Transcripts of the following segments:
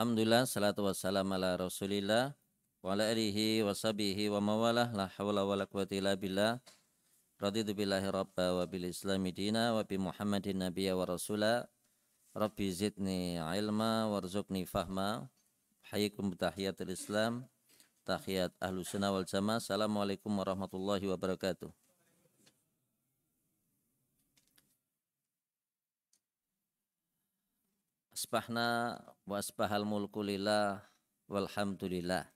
Alhamdulillah, salatu wassalamu ala rasulillah Wa ala alihi wa sabihi wa mawalah La hawla wa la quwwata illa billah Raditu billahi rabba wa bil islami dina Wa bi muhammadin nabiyya wa rasula. Rabbi zidni ilma warzuqni fahma Hayyakum tahiyatul islam Tahiyat ahlus sunnah wal jamaah Assalamualaikum warahmatullahi wabarakatuh asbahna wa asbahal mulku lillah walhamdulillah.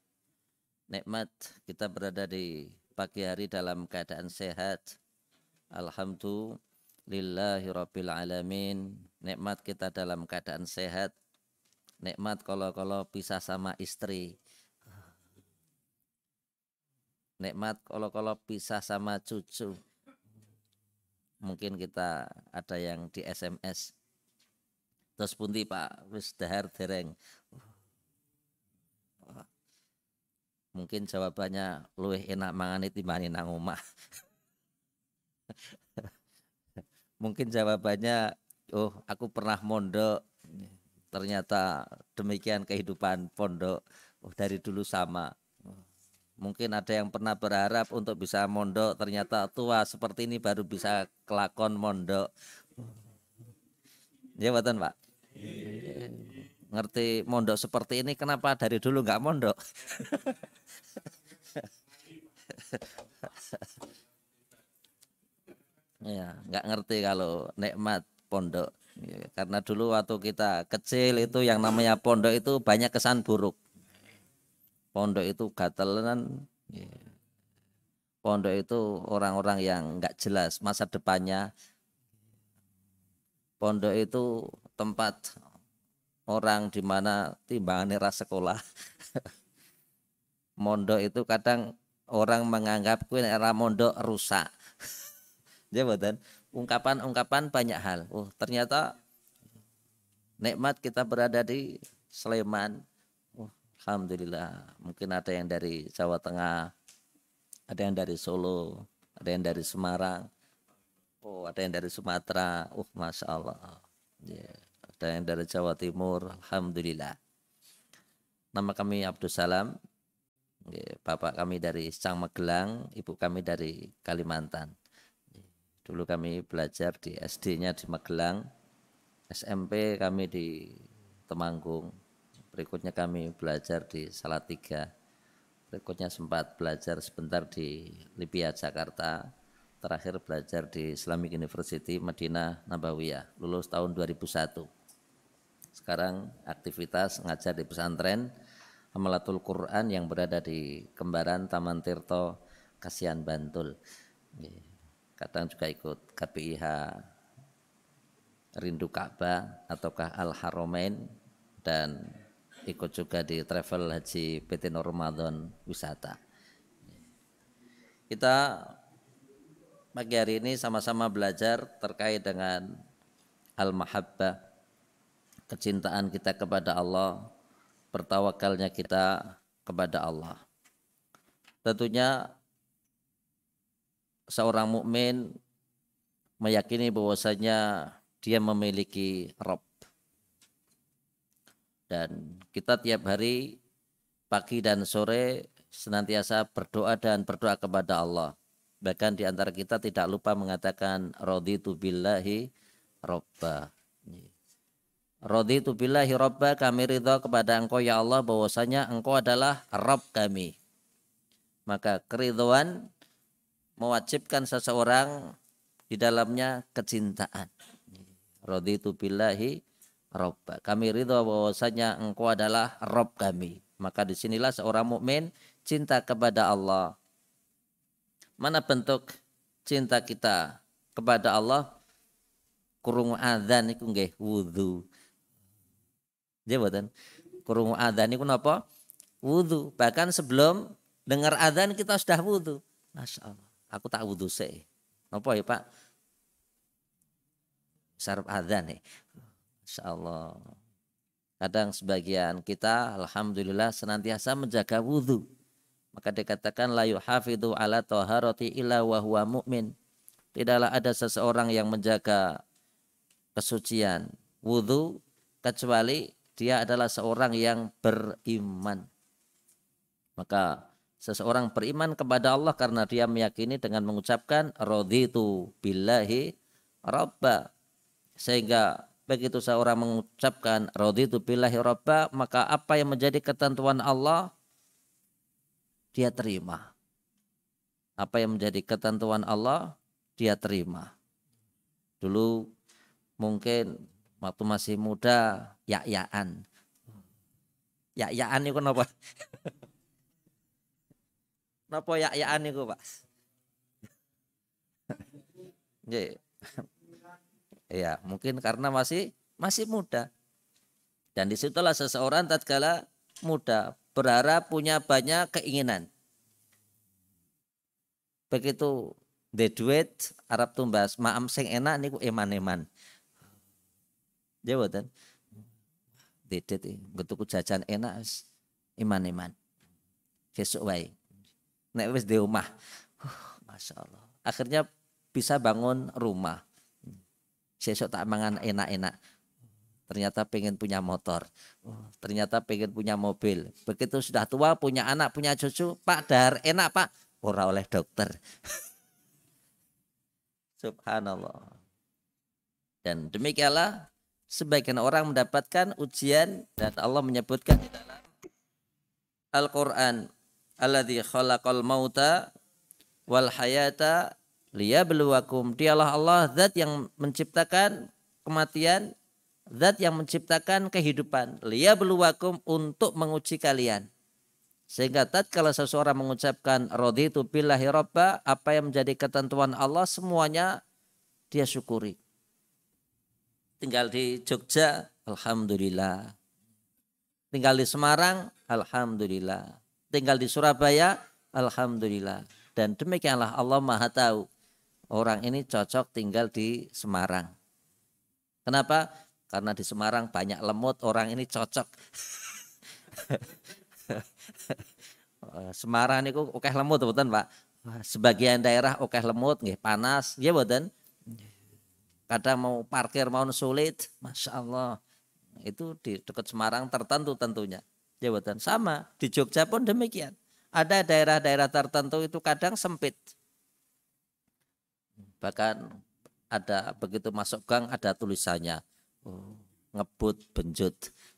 Nikmat kita berada di pagi hari dalam keadaan sehat. Alhamdulillahi rabbil alamin. Nikmat kita dalam keadaan sehat. Nikmat kalau-kalau bisa sama istri. Nikmat kalau-kalau pisah sama cucu. Mungkin kita ada yang di SMS Terus pundi Pak, wis dahar dereng. Mungkin jawabannya luwih enak mangane timbani nang omah. Mungkin jawabannya oh aku pernah mondok ternyata demikian kehidupan pondok oh, dari dulu sama. Mungkin ada yang pernah berharap untuk bisa mondok, ternyata tua seperti ini baru bisa kelakon mondok. Ya, buatan Pak ngerti mondok seperti ini kenapa dari dulu nggak mondok ya nggak ngerti kalau nikmat pondok ya, karena dulu waktu kita kecil itu yang namanya pondok itu banyak kesan buruk pondok itu gatelan ya. pondok itu orang-orang yang nggak jelas masa depannya pondok itu tempat orang di mana timbangannya rasa sekolah. mondok itu kadang orang menganggap kue era mondok rusak. Jabatan ungkapan-ungkapan banyak hal. Oh, ternyata nikmat kita berada di Sleman. Oh, Alhamdulillah. Mungkin ada yang dari Jawa Tengah, ada yang dari Solo, ada yang dari Semarang. Oh, ada yang dari Sumatera. Oh, masya Allah. Yeah ada yang dari Jawa Timur Alhamdulillah nama kami Abdul Salam bapak kami dari Sang Magelang ibu kami dari Kalimantan dulu kami belajar di SD-nya di Magelang SMP kami di Temanggung berikutnya kami belajar di Salatiga berikutnya sempat belajar sebentar di Libya Jakarta terakhir belajar di Islamic University Madinah Nabawiyah lulus tahun 2001 sekarang aktivitas ngajar di pesantren Hamalatul Quran yang berada di Kembaran Taman Tirto Kasihan Bantul kadang juga ikut KPIH Rindu Ka'bah ataukah Al Haromain dan ikut juga di travel haji PT Ramadan wisata kita pagi hari ini sama-sama belajar terkait dengan al-mahabbah kecintaan kita kepada Allah, bertawakalnya kita kepada Allah. Tentunya seorang mukmin meyakini bahwasanya dia memiliki Rob dan kita tiap hari pagi dan sore senantiasa berdoa dan berdoa kepada Allah. Bahkan di antara kita tidak lupa mengatakan tu billahi robba tu billahi robba kami ridho kepada engkau ya Allah bahwasanya engkau adalah Rob kami. Maka keriduan mewajibkan seseorang di dalamnya kecintaan. tu billahi robba. Kami ridho bahwasanya engkau adalah Rob kami. Maka disinilah seorang mukmin cinta kepada Allah. Mana bentuk cinta kita kepada Allah? Kurung adzan itu nggih wudhu Nggih mboten. Krungu adzan niku napa? Wudu. Bahkan sebelum dengar adan kita sudah wudu. Masya Aku tak wudu sih. Napa ya Pak? Sarap adzan ya. Masya Kadang sebagian kita alhamdulillah senantiasa menjaga wudu. Maka dikatakan la yuhafidhu ala taharati illa wa huwa mu'min. Tidaklah ada seseorang yang menjaga kesucian wudu kecuali dia adalah seorang yang beriman. Maka seseorang beriman kepada Allah karena dia meyakini dengan mengucapkan raditu billahi rabba. Sehingga begitu seorang mengucapkan raditu billahi rabba, maka apa yang menjadi ketentuan Allah dia terima. Apa yang menjadi ketentuan Allah dia terima. Dulu mungkin Waktu masih muda, yak-yaan. Yak-yaan itu kenapa? Kenapa yak-yaan itu Pak? Iya, mungkin karena masih masih muda. Dan disitulah seseorang tatkala muda berharap punya banyak keinginan. Begitu the duit Arab tumbas, maam sing enak niku eman-eman. Ya mboten. Didit tuku jajan enak iman-iman. Besok wae. Nek wis di rumah. Uh, Akhirnya bisa bangun rumah. Besok tak mangan enak-enak. Ternyata pengen punya motor. Ternyata pengen punya mobil. Begitu sudah tua, punya anak, punya cucu. Pak Dar, enak pak. Ora oleh dokter. Subhanallah. Dan demikianlah sebagian orang mendapatkan ujian dan Allah menyebutkan di dalam Al-Qur'an alladzi khalaqal mauta wal hayata liyabluwakum dialah Allah zat yang menciptakan kematian zat yang menciptakan kehidupan liyabluwakum untuk menguji kalian sehingga tatkala seseorang mengucapkan raditu billahi robba apa yang menjadi ketentuan Allah semuanya dia syukuri Tinggal di Jogja, Alhamdulillah. Tinggal di Semarang, Alhamdulillah. Tinggal di Surabaya, Alhamdulillah. Dan demikianlah Allah Maha Tahu. Orang ini cocok tinggal di Semarang. Kenapa? Karena di Semarang banyak lemut, orang ini cocok. Semarang kok oke lemut betul Pak. Sebagian daerah oke lemut nggih panas, ya boten kadang mau parkir mau sulit masya Allah itu di dekat Semarang tertentu tentunya jabatan ya, sama di Jogja pun demikian ada daerah-daerah tertentu itu kadang sempit bahkan ada begitu masuk gang ada tulisannya oh, ngebut benjut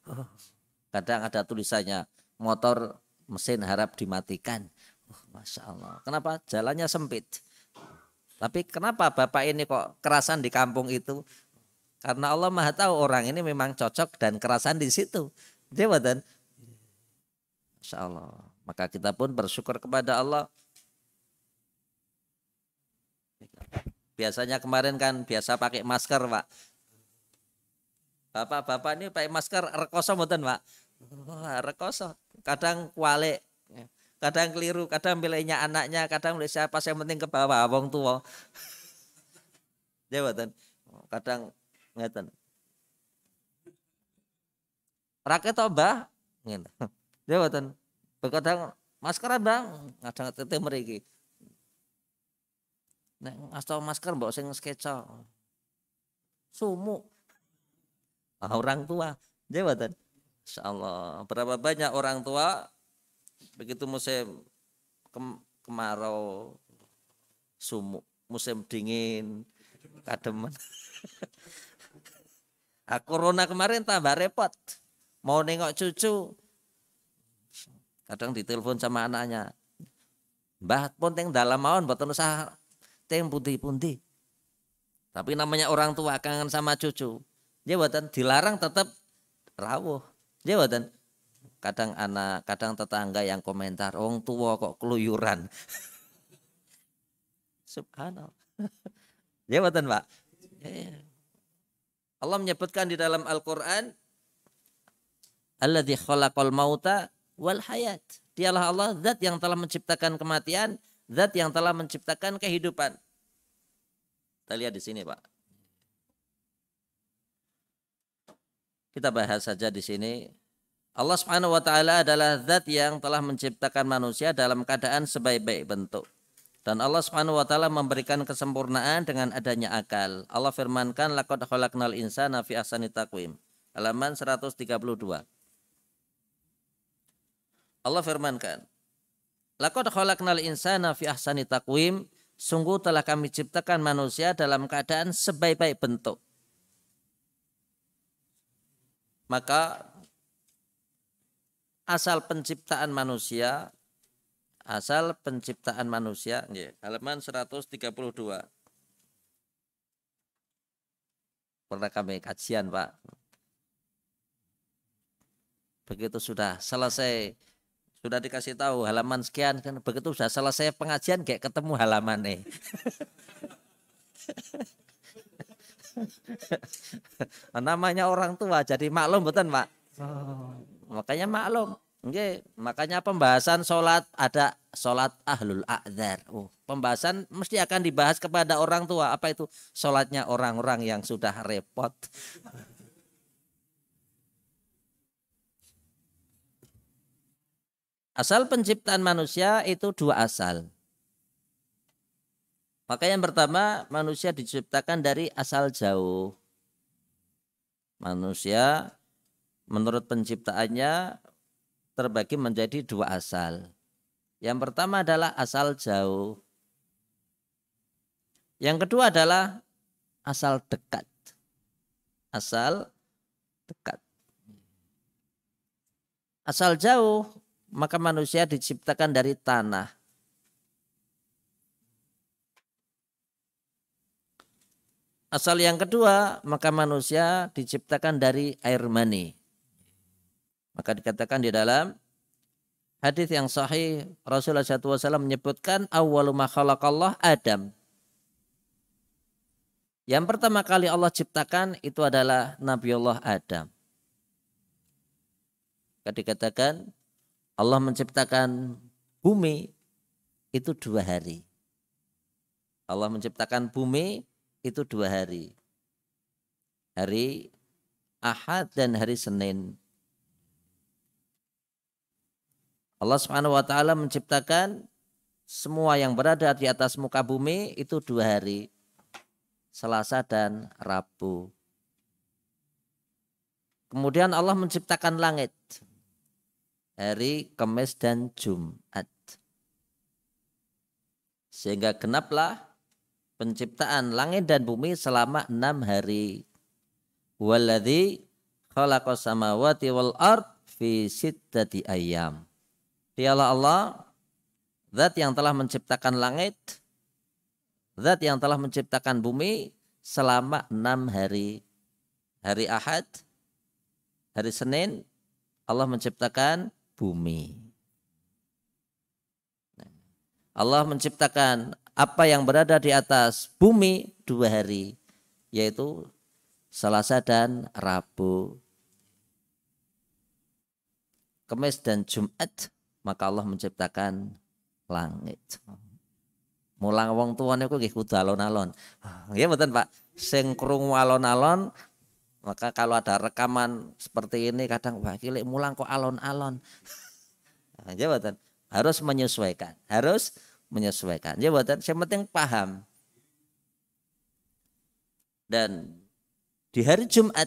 oh, kadang ada tulisannya motor mesin harap dimatikan oh, masya Allah kenapa jalannya sempit tapi kenapa Bapak ini kok kerasan di kampung itu? Karena Allah Maha tahu orang ini memang cocok dan kerasan di situ. Dia dan Masya Allah. Maka kita pun bersyukur kepada Allah. Biasanya kemarin kan biasa pakai masker, Pak. Bapak-bapak ini pakai masker rekoso mboten, Pak? Wah, rekoso. Kadang kualik kadang keliru, kadang belainya anaknya, kadang udah siapa, yang penting ke bawah wong tua. Jabatan. Iya, kadang ngeten. Rakyat toba, ngene. Jabatan. Iya, kadang masker bang, kadang tetep meriki. Nek ngasto masker mbok sing skeca. Sumuk. Orang tua, jabatan. Iya, Insyaallah. Berapa banyak orang tua begitu musim kem kemarau sumuk musim dingin kademen ah, corona kemarin tambah repot mau nengok cucu kadang ditelepon sama anaknya mbah pun teng dalam mawon buat usah teng putih putih tapi namanya orang tua kangen sama cucu dia buatan dilarang tetap rawuh dia buatan kadang anak, kadang tetangga yang komentar, wong tua kok keluyuran. Subhanallah. Ya betul Pak. Ya, ya. Allah menyebutkan di dalam Al-Qur'an Alladzi khalaqal mauta wal hayat. Dialah Allah zat yang telah menciptakan kematian, zat yang telah menciptakan kehidupan. Kita lihat di sini, Pak. Kita bahas saja di sini Allah Subhanahu wa taala adalah zat yang telah menciptakan manusia dalam keadaan sebaik-baik bentuk. Dan Allah Subhanahu wa taala memberikan kesempurnaan dengan adanya akal. Allah firmankan laqad khalaqnal insana fi ahsani taqwim. Halaman 132. Allah firmankan, "Laqad khalaqnal insana fi ahsani taqwim." Sungguh telah kami ciptakan manusia dalam keadaan sebaik-baik bentuk. Maka asal penciptaan manusia asal penciptaan manusia ya, halaman 132 pernah kami kajian Pak begitu sudah selesai sudah dikasih tahu halaman sekian kan begitu sudah selesai pengajian kayak ketemu halaman nih namanya orang tua jadi maklum betul Pak oh, Makanya maklum. Oke, Makanya pembahasan sholat ada sholat ahlul azhar. Oh, pembahasan mesti akan dibahas kepada orang tua. Apa itu? Sholatnya orang-orang yang sudah repot. Asal penciptaan manusia itu dua asal. Maka yang pertama manusia diciptakan dari asal jauh. Manusia menurut penciptaannya terbagi menjadi dua asal. Yang pertama adalah asal jauh. Yang kedua adalah asal dekat. Asal dekat. Asal jauh, maka manusia diciptakan dari tanah. Asal yang kedua, maka manusia diciptakan dari air mani. Maka dikatakan di dalam hadis yang sahih Rasulullah SAW menyebutkan Allah Adam. Yang pertama kali Allah ciptakan itu adalah Nabi Allah Adam. Dikatakan Allah menciptakan bumi itu dua hari. Allah menciptakan bumi itu dua hari. Hari Ahad dan hari Senin. Allah Subhanahu wa taala menciptakan semua yang berada di atas muka bumi itu dua hari. Selasa dan Rabu. Kemudian Allah menciptakan langit. Hari Kamis dan Jumat. Sehingga genaplah penciptaan langit dan bumi selama enam hari. Walladhi khalaqa samawati wal ard fi sittati ayam. Dialah Allah, zat yang telah menciptakan langit, zat yang telah menciptakan bumi selama enam hari. Hari Ahad, hari Senin, Allah menciptakan bumi. Allah menciptakan apa yang berada di atas bumi dua hari, yaitu Selasa dan Rabu. Kemis dan Jumat maka Allah menciptakan langit. Mulang wong tuan itu gak kudu alon-alon. Ah, nggih betul Pak. Sing krungu alon-alon maka kalau ada rekaman seperti ini kadang wah kilek mulang kok alon-alon. Ya ah, betul. Harus menyesuaikan. Harus menyesuaikan. Ya betul. yang penting paham. Dan di hari Jumat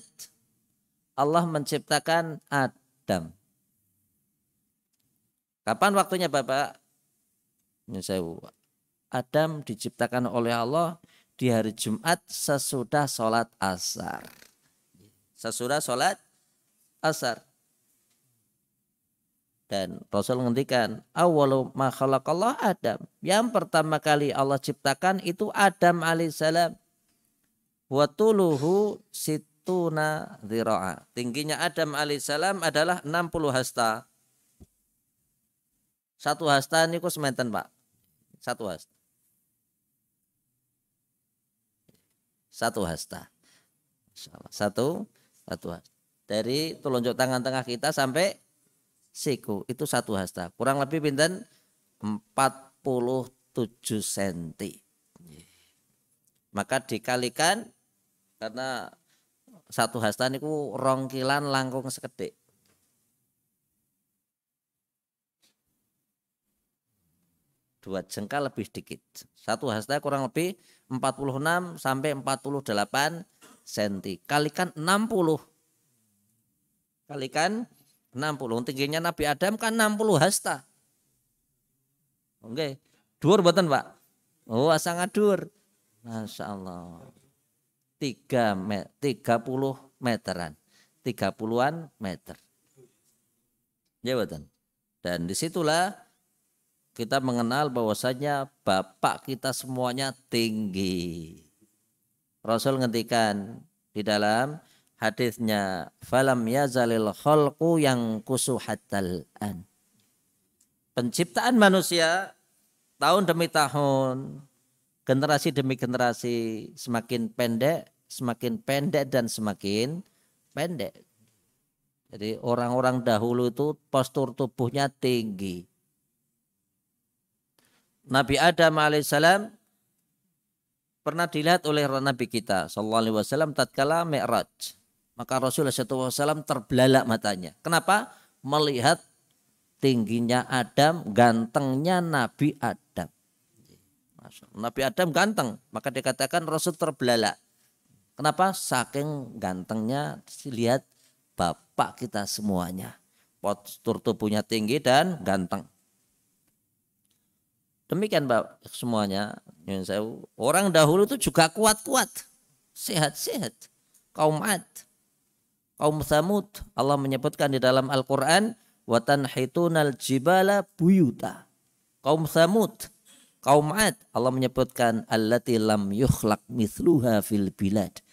Allah menciptakan Adam. Kapan waktunya Bapak? Ya, Adam diciptakan oleh Allah di hari Jumat sesudah sholat asar. Sesudah sholat asar. Dan Rasul menghentikan makhluk Allah Adam. Yang pertama kali Allah ciptakan itu Adam alaihissalam. Watuluhu situna Tingginya Adam alaihissalam adalah 60 hasta. Satu hasta niku sementen, Pak. Satu hasta. Satu hasta. Satu satu hasta. Dari telunjuk tangan tengah kita sampai siku itu satu hasta. Kurang lebih pinten 47 cm. Maka dikalikan karena satu hasta niku rongkilan langkung sekedhik. dua jengkal lebih sedikit. Satu hasta kurang lebih 46 sampai 48 cm. Kalikan 60. Kalikan 60. Tingginya Nabi Adam kan 60 hasta. Oke. Okay. Dur buatan Pak. Oh, sangat dur. Masya Allah. 3 me 30 meteran. 30-an meter. Ya buatan. Dan disitulah kita mengenal bahwasanya bapak kita semuanya tinggi. Rasul ngetikan di dalam hadisnya falam yazalil khalqu yang kusu hatal an. Penciptaan manusia tahun demi tahun, generasi demi generasi semakin pendek, semakin pendek dan semakin pendek. Jadi orang-orang dahulu itu postur tubuhnya tinggi Nabi Adam alaihissalam pernah dilihat oleh Nabi kita sallallahu alaihi wasallam tatkala Mi'raj. Maka Rasulullah sallallahu alaihi wasallam terbelalak matanya. Kenapa? Melihat tingginya Adam, gantengnya Nabi Adam. Nabi Adam ganteng, maka dikatakan Rasul terbelalak. Kenapa? Saking gantengnya lihat bapak kita semuanya. Postur tubuhnya tinggi dan ganteng. Demikian Pak semuanya. Orang dahulu itu juga kuat-kuat. Sehat-sehat. Kaum Ad. Kaum Thamud. Allah menyebutkan di dalam Al-Quran. Watanhitunal jibala buyuta. Kaum Thamud. Kaum Ad. Allah menyebutkan. Allati lam yukhlak mithluha fil bilad.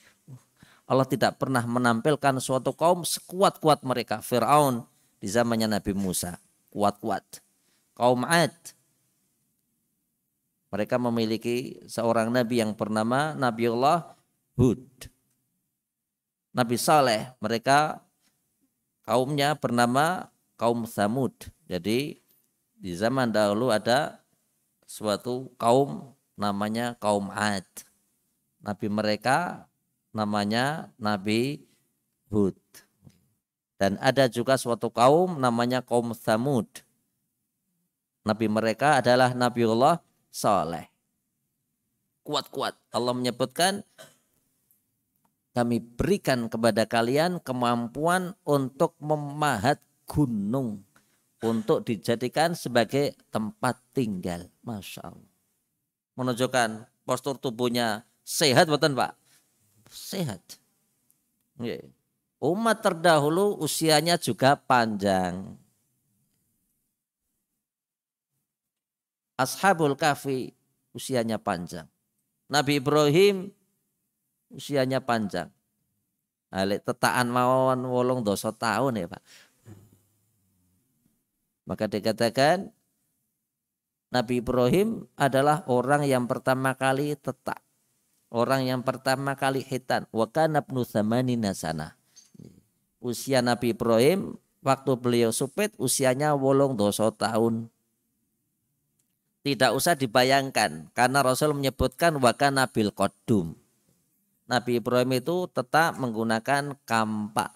Allah tidak pernah menampilkan suatu kaum sekuat-kuat mereka. Fir'aun di zamannya Nabi Musa. Kuat-kuat. Kaum Ad mereka memiliki seorang nabi yang bernama Nabi Allah Hud. Nabi Saleh, mereka kaumnya bernama kaum Samud. Jadi di zaman dahulu ada suatu kaum namanya kaum Ad. Nabi mereka namanya Nabi Hud. Dan ada juga suatu kaum namanya kaum Samud. Nabi mereka adalah Nabi Allah soleh. Kuat-kuat. Allah menyebutkan kami berikan kepada kalian kemampuan untuk memahat gunung. Untuk dijadikan sebagai tempat tinggal. Masya Allah. Menunjukkan postur tubuhnya sehat bukan Pak? Sehat. Umat terdahulu usianya juga panjang Ashabul Kahfi usianya panjang. Nabi Ibrahim usianya panjang. Alik nah, tetaan mawon wolong dosa tahun ya Pak. Maka dikatakan Nabi Ibrahim adalah orang yang pertama kali tetak. Orang yang pertama kali hitan. Wakana ibnu thamanina sana. Usia Nabi Ibrahim waktu beliau supit usianya wolong dosa tahun. Tidak usah dibayangkan karena Rasul menyebutkan wakan Nabil kodum. Nabi Ibrahim itu tetap menggunakan kampak.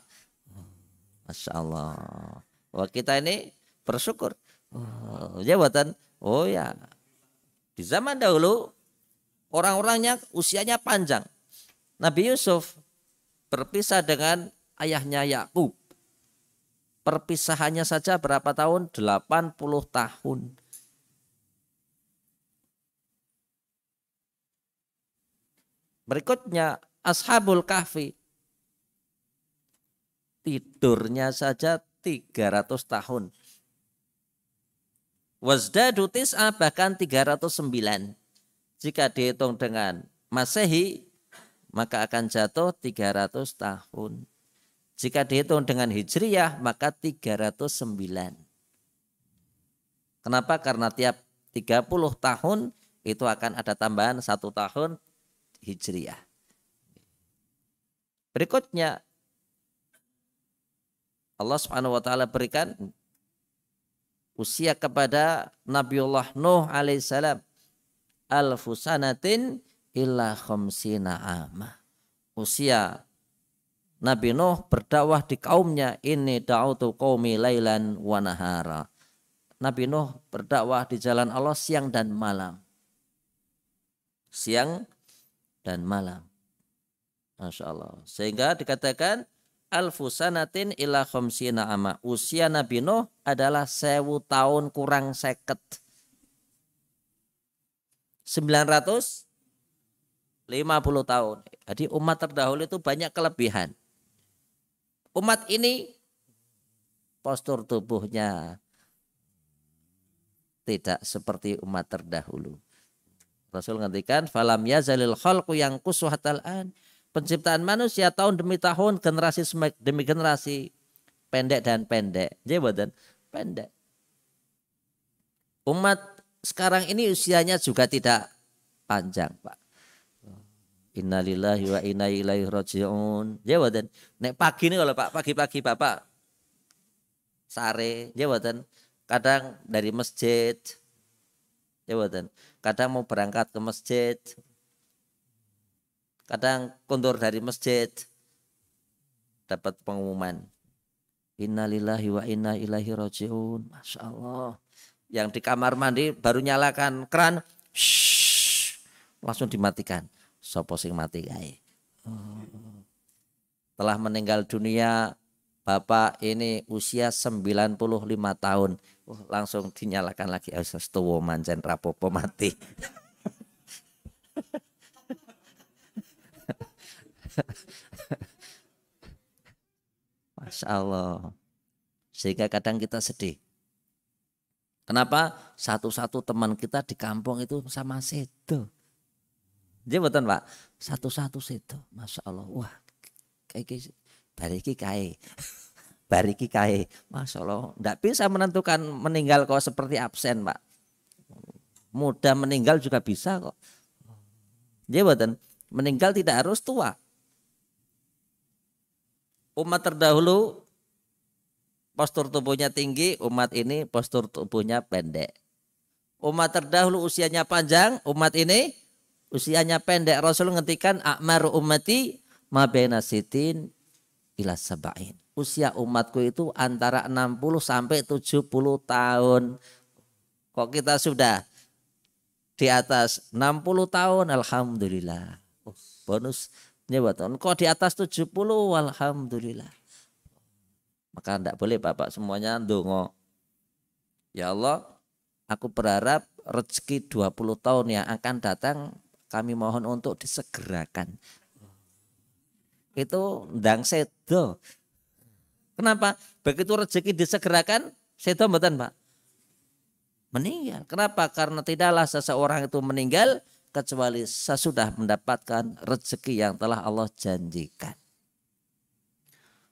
Masya Allah. Wah kita ini bersyukur. Oh, ya, jabatan. Oh ya. Di zaman dahulu orang-orangnya usianya panjang. Nabi Yusuf berpisah dengan ayahnya Yakub. Perpisahannya saja berapa tahun? 80 tahun. Berikutnya Ashabul Kahfi. Tidurnya saja 300 tahun. Wazdadu tis'a bahkan 309. Jika dihitung dengan Masehi, maka akan jatuh 300 tahun. Jika dihitung dengan Hijriyah, maka 309. Kenapa? Karena tiap 30 tahun itu akan ada tambahan satu tahun Hijriah. Berikutnya Allah Subhanahu wa taala berikan usia kepada Nabiullah Nuh alaihissalam alfusanatin illa khamsina ama. Usia Nabi Nuh berdakwah di kaumnya ini da'utu qaumi lailan wa nahara. Nabi Nuh berdakwah di jalan Allah siang dan malam. Siang dan malam. Masya Allah. Sehingga dikatakan alfusanatin ila khomsina ama. Usia Nabi Nuh adalah sewu tahun kurang seket. 950 tahun. Jadi umat terdahulu itu banyak kelebihan. Umat ini postur tubuhnya tidak seperti umat terdahulu. Rasul ngatakan falam yazalil khalqu yang an. Penciptaan manusia tahun demi tahun, generasi demi generasi, pendek dan pendek. Jadi pendek. Umat sekarang ini usianya juga tidak panjang, Pak. Innalillahi wa inna ilaihi rajiun. Jadi nek pagi ini kalau Pak pagi-pagi Bapak sare, jadi kadang dari masjid. Jadi kadang mau berangkat ke masjid, kadang kondur dari masjid, dapat pengumuman. Innalillahi wa inna ilahi rojiun. Masya Allah. Yang di kamar mandi baru nyalakan keran, shh, langsung dimatikan. Sopo sing mati kai. Oh. Telah meninggal dunia Bapak ini usia 95 tahun. Uh, langsung dinyalakan lagi Ustaz eh, tuwa manjen rapopo mati. Masya Allah. Sehingga kadang kita sedih. Kenapa satu-satu teman kita di kampung itu sama sedo. Jembatan Pak, satu-satu sedo. Masya Allah. Wah, kayak bariki kai, bariki kai, Masya Allah. Tidak bisa menentukan meninggal kok seperti absen Pak. Muda meninggal juga bisa kok. Jadi meninggal tidak harus tua. Umat terdahulu postur tubuhnya tinggi, umat ini postur tubuhnya pendek. Umat terdahulu usianya panjang, umat ini usianya pendek. Rasul ngetikan akmar umati mabena sitin ila saba'in. Usia umatku itu antara 60 sampai 70 tahun. Kok kita sudah di atas 60 tahun alhamdulillah. Bonus oh, bonusnya tahun. Kok di atas 70 alhamdulillah. Maka tidak boleh Bapak semuanya ndongo. Ya Allah, aku berharap rezeki 20 tahun yang akan datang kami mohon untuk disegerakan itu ndang sedo. Kenapa? Begitu rezeki disegerakan, sedo mboten, Pak. Meninggal. Kenapa? Karena tidaklah seseorang itu meninggal kecuali sesudah mendapatkan rezeki yang telah Allah janjikan.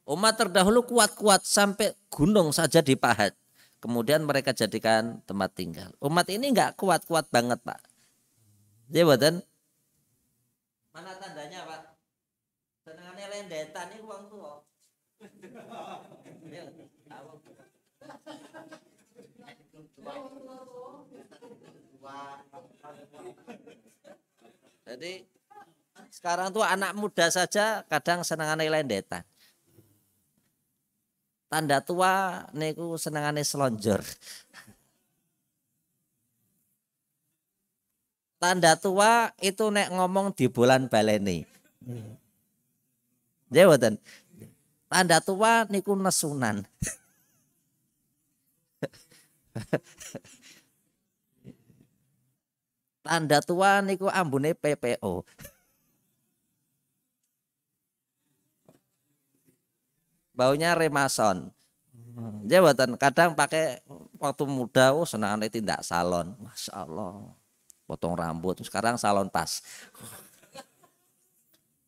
Umat terdahulu kuat-kuat sampai gunung saja dipahat. Kemudian mereka jadikan tempat tinggal. Umat ini enggak kuat-kuat banget, Pak. Dia Mana tanda pendeta nih uang tua iya, jadi sekarang tuh anak muda saja kadang senang aneh lendetan tanda tua niku aneh selonjor tanda tua itu nek ngomong di bulan baleni Jawaban Tanda tua niku nesunan. Tanda tua niku ambune PPO. Baunya remason. jawaban kadang pakai waktu muda oh senang tindak salon, masya Allah potong rambut sekarang salon tas.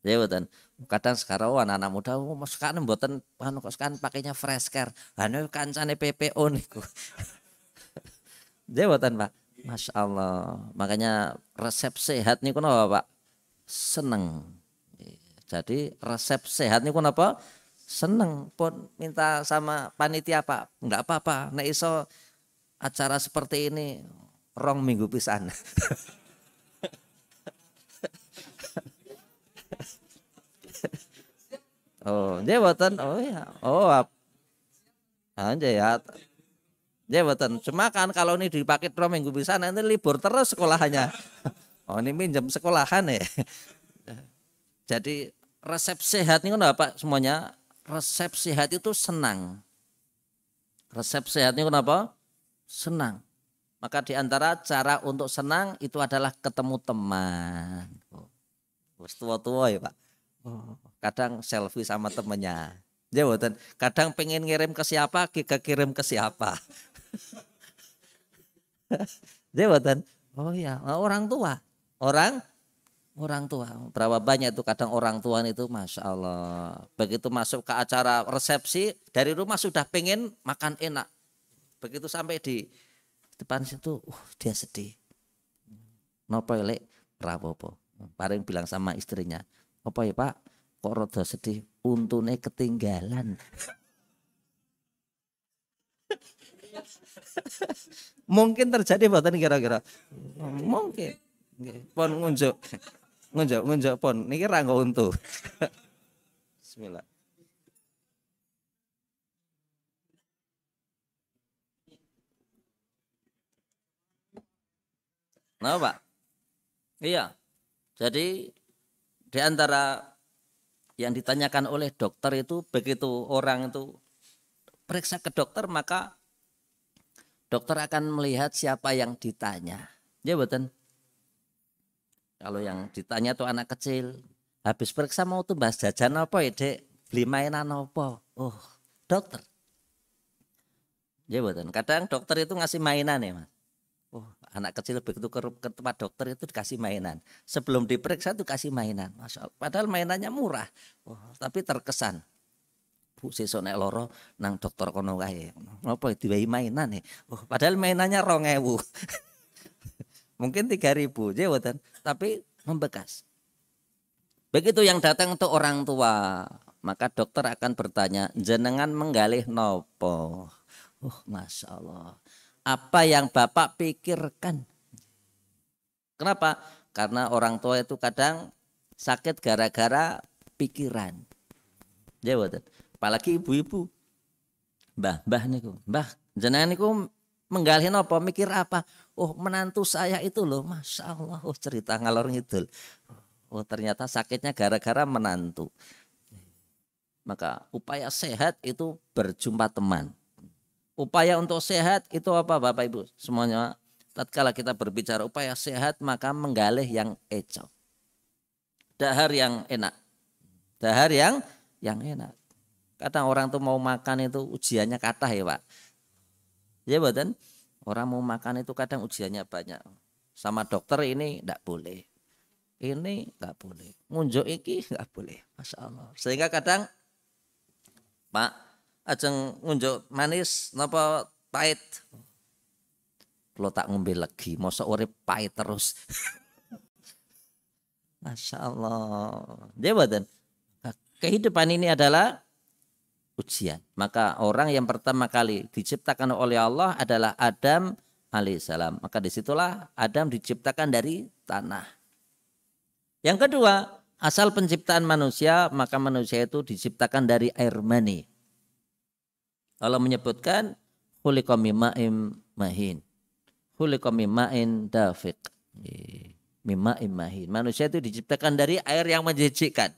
jawaban kadang sekarang oh, anak-anak muda oh, sekarang buatan anu kok sekarang pakainya fresh care anu kancane PPO niku dia buatan pak Masya Allah makanya resep sehat niku napa pak seneng jadi resep sehat niku apa, seneng pun minta sama panitia pak nggak apa-apa nek iso acara seperti ini rong minggu pisan oh dia buatan oh ya oh apa aja ya dia buatan cuma kan kalau ini dipakai dua minggu bisa nanti libur terus sekolahannya oh ini minjem sekolahan ya jadi resep sehat ini kenapa, semuanya resep sehat itu senang resep sehat ini kenapa senang maka di antara cara untuk senang itu adalah ketemu teman. Oh, tua-tua ya Pak kadang selfie sama temennya ya boten kadang pengen ngirim ke siapa kita kirim ke siapa ya boten oh ya orang tua orang orang tua berapa banyak itu kadang orang tua itu masya Allah begitu masuk ke acara resepsi dari rumah sudah pengen makan enak begitu sampai di depan situ uh, dia sedih nopo lek prawopo paling bilang sama istrinya apa ya pak kok rada sedih untune ketinggalan mungkin terjadi buatan kira-kira mungkin pon ngunjuk ngunjuk ngunjuk pon kira nggak untu bismillah Nah, Pak. Iya. Jadi di antara yang ditanyakan oleh dokter itu begitu orang itu periksa ke dokter maka dokter akan melihat siapa yang ditanya. Ya betul. Kalau yang ditanya tuh anak kecil, habis periksa mau tuh bahas jajan apa ya dek? Beli mainan apa? Oh, dokter. Ya betul. Kadang dokter itu ngasih mainan ya mas anak kecil begitu ke, ke tempat dokter itu dikasih mainan. Sebelum diperiksa itu kasih mainan. Masya Allah. Padahal mainannya murah. Wah, tapi terkesan. Bu sesuk loro nang dokter kono kae. di ya, diwehi mainan ya? Oh, padahal mainannya 2000. Mungkin 3000, ya boten. Tapi membekas. Begitu yang datang itu orang tua, maka dokter akan bertanya, jenengan menggalih nopo? Oh, masya Allah apa yang Bapak pikirkan. Kenapa? Karena orang tua itu kadang sakit gara-gara pikiran. Ya betul. Apalagi ibu-ibu. Mbah, mbah niku, mbah jenengan niku menggalih apa mikir apa oh menantu saya itu loh masya allah oh, cerita ngalor ngidul oh ternyata sakitnya gara-gara menantu maka upaya sehat itu berjumpa teman upaya untuk sehat itu apa Bapak Ibu semuanya? Tatkala kita berbicara upaya sehat maka menggalih yang ecok Dahar yang enak. Dahar yang yang enak. Kadang orang tuh mau makan itu ujiannya kata ya Pak. Ya badan orang mau makan itu kadang ujiannya banyak. Sama dokter ini tidak boleh. Ini nggak boleh. Ngunjuk iki nggak boleh. Masya Allah. Sehingga kadang Pak ajeng ngunjuk manis napa pahit. Lo tak ngombe legi, masa urip pahit terus. Masya Allah. Dia nah, Kehidupan ini adalah ujian. Maka orang yang pertama kali diciptakan oleh Allah adalah Adam alaihissalam. Maka disitulah Adam diciptakan dari tanah. Yang kedua, asal penciptaan manusia, maka manusia itu diciptakan dari air mani. Allah menyebutkan khuliqami ma'im mahin. Khuliqami ma'in dafiq. Iya, Mima'im mahin. Manusia itu diciptakan dari air yang menjijikkan.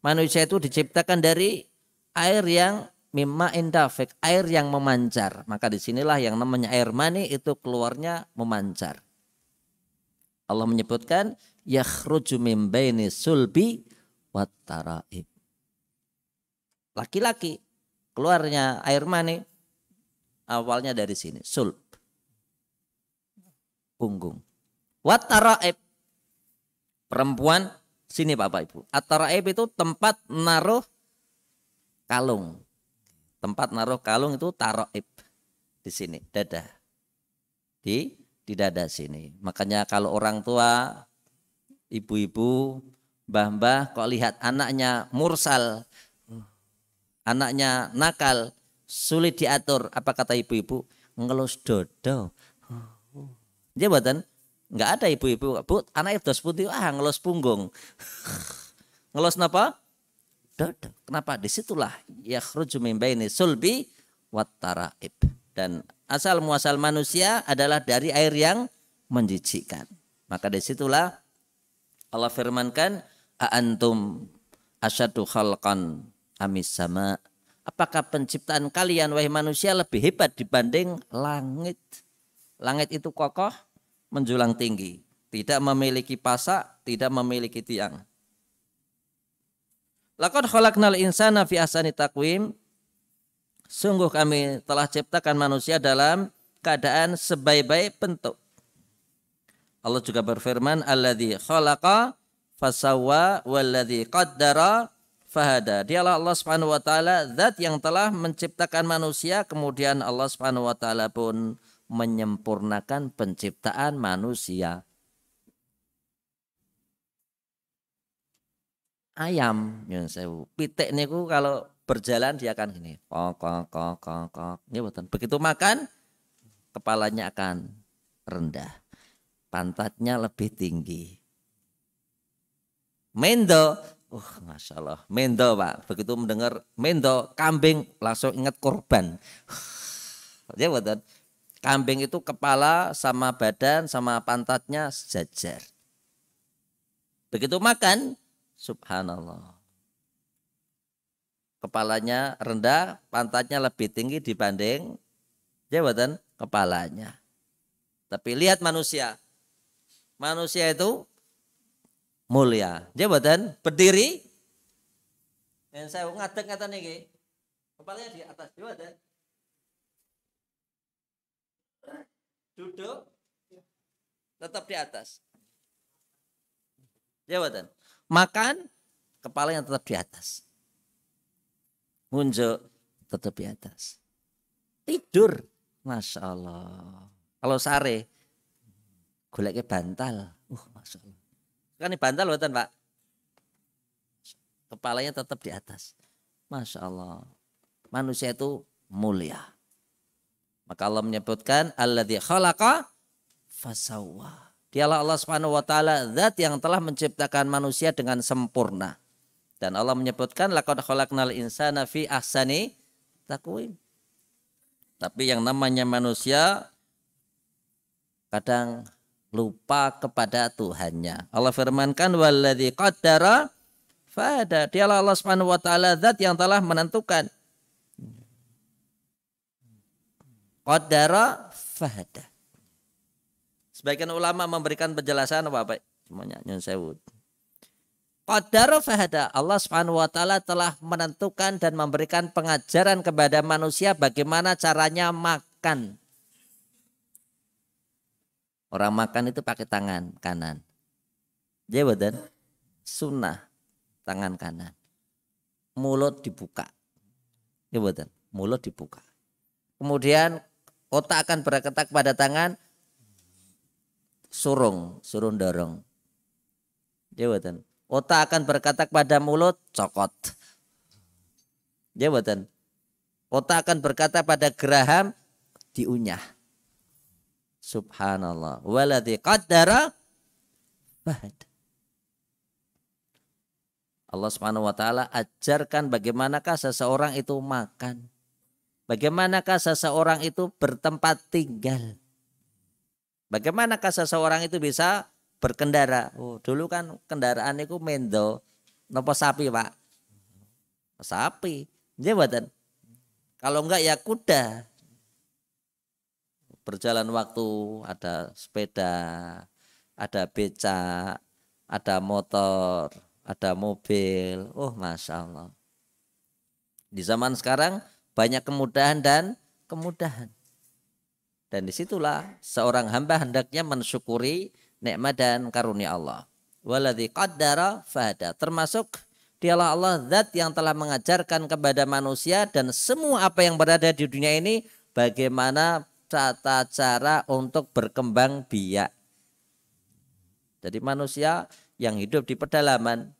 Manusia itu diciptakan dari air yang mima'in dafiq, air yang memancar. Maka disinilah yang namanya air mani itu keluarnya memancar. Allah menyebutkan yakhruju min baini sulbi wat Laki-laki keluarnya air mani awalnya dari sini sulb punggung wataraib perempuan sini bapak ibu ataraib itu tempat naruh kalung tempat naruh kalung itu taroib di sini dada di di dada sini makanya kalau orang tua ibu-ibu mbah-mbah kok lihat anaknya mursal anaknya nakal, sulit diatur, apa kata ibu-ibu? Ngelus dodo. Dia buatan, nggak ada ibu-ibu, bu, anak itu putih, ah ngelus punggung. ngelus apa Dodo. Kenapa? Disitulah ya min ini sulbi wataraib. Dan asal muasal manusia adalah dari air yang menjijikan, Maka disitulah Allah firmankan, antum asyadu khalqan amis sama apakah penciptaan kalian wahai manusia lebih hebat dibanding langit langit itu kokoh menjulang tinggi tidak memiliki pasak tidak memiliki tiang Lakon khalaqnal insana fi asani takwim. Sungguh kami telah ciptakan manusia dalam keadaan sebaik-baik bentuk. Allah juga berfirman, Alladhi khalaqa fasawa walladhi qaddara fahada. Dialah Allah Subhanahu wa taala zat yang telah menciptakan manusia kemudian Allah Subhanahu wa taala pun menyempurnakan penciptaan manusia. Ayam yang saya pitik niku kalau berjalan dia akan gini kok kok kok kok kok iya, begitu makan kepalanya akan rendah pantatnya lebih tinggi mendo Wah, oh, Masya Allah. Mendo, Pak. Begitu mendengar mendo, kambing, langsung ingat korban. Ya, Kambing itu kepala sama badan sama pantatnya sejajar. Begitu makan, subhanallah. Kepalanya rendah, pantatnya lebih tinggi dibanding jawaban ya, kepalanya. Tapi lihat manusia. Manusia itu mulia. Jabatan berdiri. Dan saya ngadeg kata niki. Kepalanya di atas jabatan. Duduk tetap di atas. Jabatan. Makan kepala yang tetap di atas. Muncul, tetap di atas. Tidur. Masya Allah. Kalau sare, ke bantal. Uh, Masya Allah. Kan ini bantal buatan pak. Kepalanya tetap di atas. Masya Allah. Manusia itu mulia. Maka Allah menyebutkan alladzi khalaqa fasawwa. Dialah Allah Subhanahu wa taala zat yang telah menciptakan manusia dengan sempurna. Dan Allah menyebutkan laqad khalaqnal insana fi ahsani takwim. Tapi yang namanya manusia kadang lupa kepada Tuhannya. Allah firmankan waladhi qaddara fada. Dialah Allah Subhanahu wa taala zat yang telah menentukan. Qaddara fahada. Sebagian ulama memberikan penjelasan apa Semuanya nyun sewut. Qaddara fahada. Allah Subhanahu wa taala telah menentukan dan memberikan pengajaran kepada manusia bagaimana caranya makan. Orang makan itu pakai tangan kanan. Dia badan sunnah tangan kanan. Mulut dibuka. Ya badan, mulut dibuka. Kemudian otak akan berketak pada tangan surung, surung dorong. Ya badan. Otak akan berketak pada mulut cokot. Ya badan. Otak akan berkata pada geraham diunyah. Subhanallah. Waladhi qaddara fahad. Allah Subhanahu wa taala ajarkan bagaimanakah seseorang itu makan. Bagaimanakah seseorang itu bertempat tinggal. Bagaimanakah seseorang itu bisa berkendara? Oh, dulu kan kendaraan itu mendo nopo sapi, Pak. Sapi. Nggih Kalau enggak ya kuda berjalan waktu ada sepeda, ada becak, ada motor, ada mobil. Oh, masya Allah. Di zaman sekarang banyak kemudahan dan kemudahan. Dan disitulah seorang hamba hendaknya mensyukuri nikmat dan karunia Allah. Waladhi qaddara fahada. Termasuk dialah Allah zat yang telah mengajarkan kepada manusia dan semua apa yang berada di dunia ini bagaimana tata cara untuk berkembang biak. Jadi manusia yang hidup di pedalaman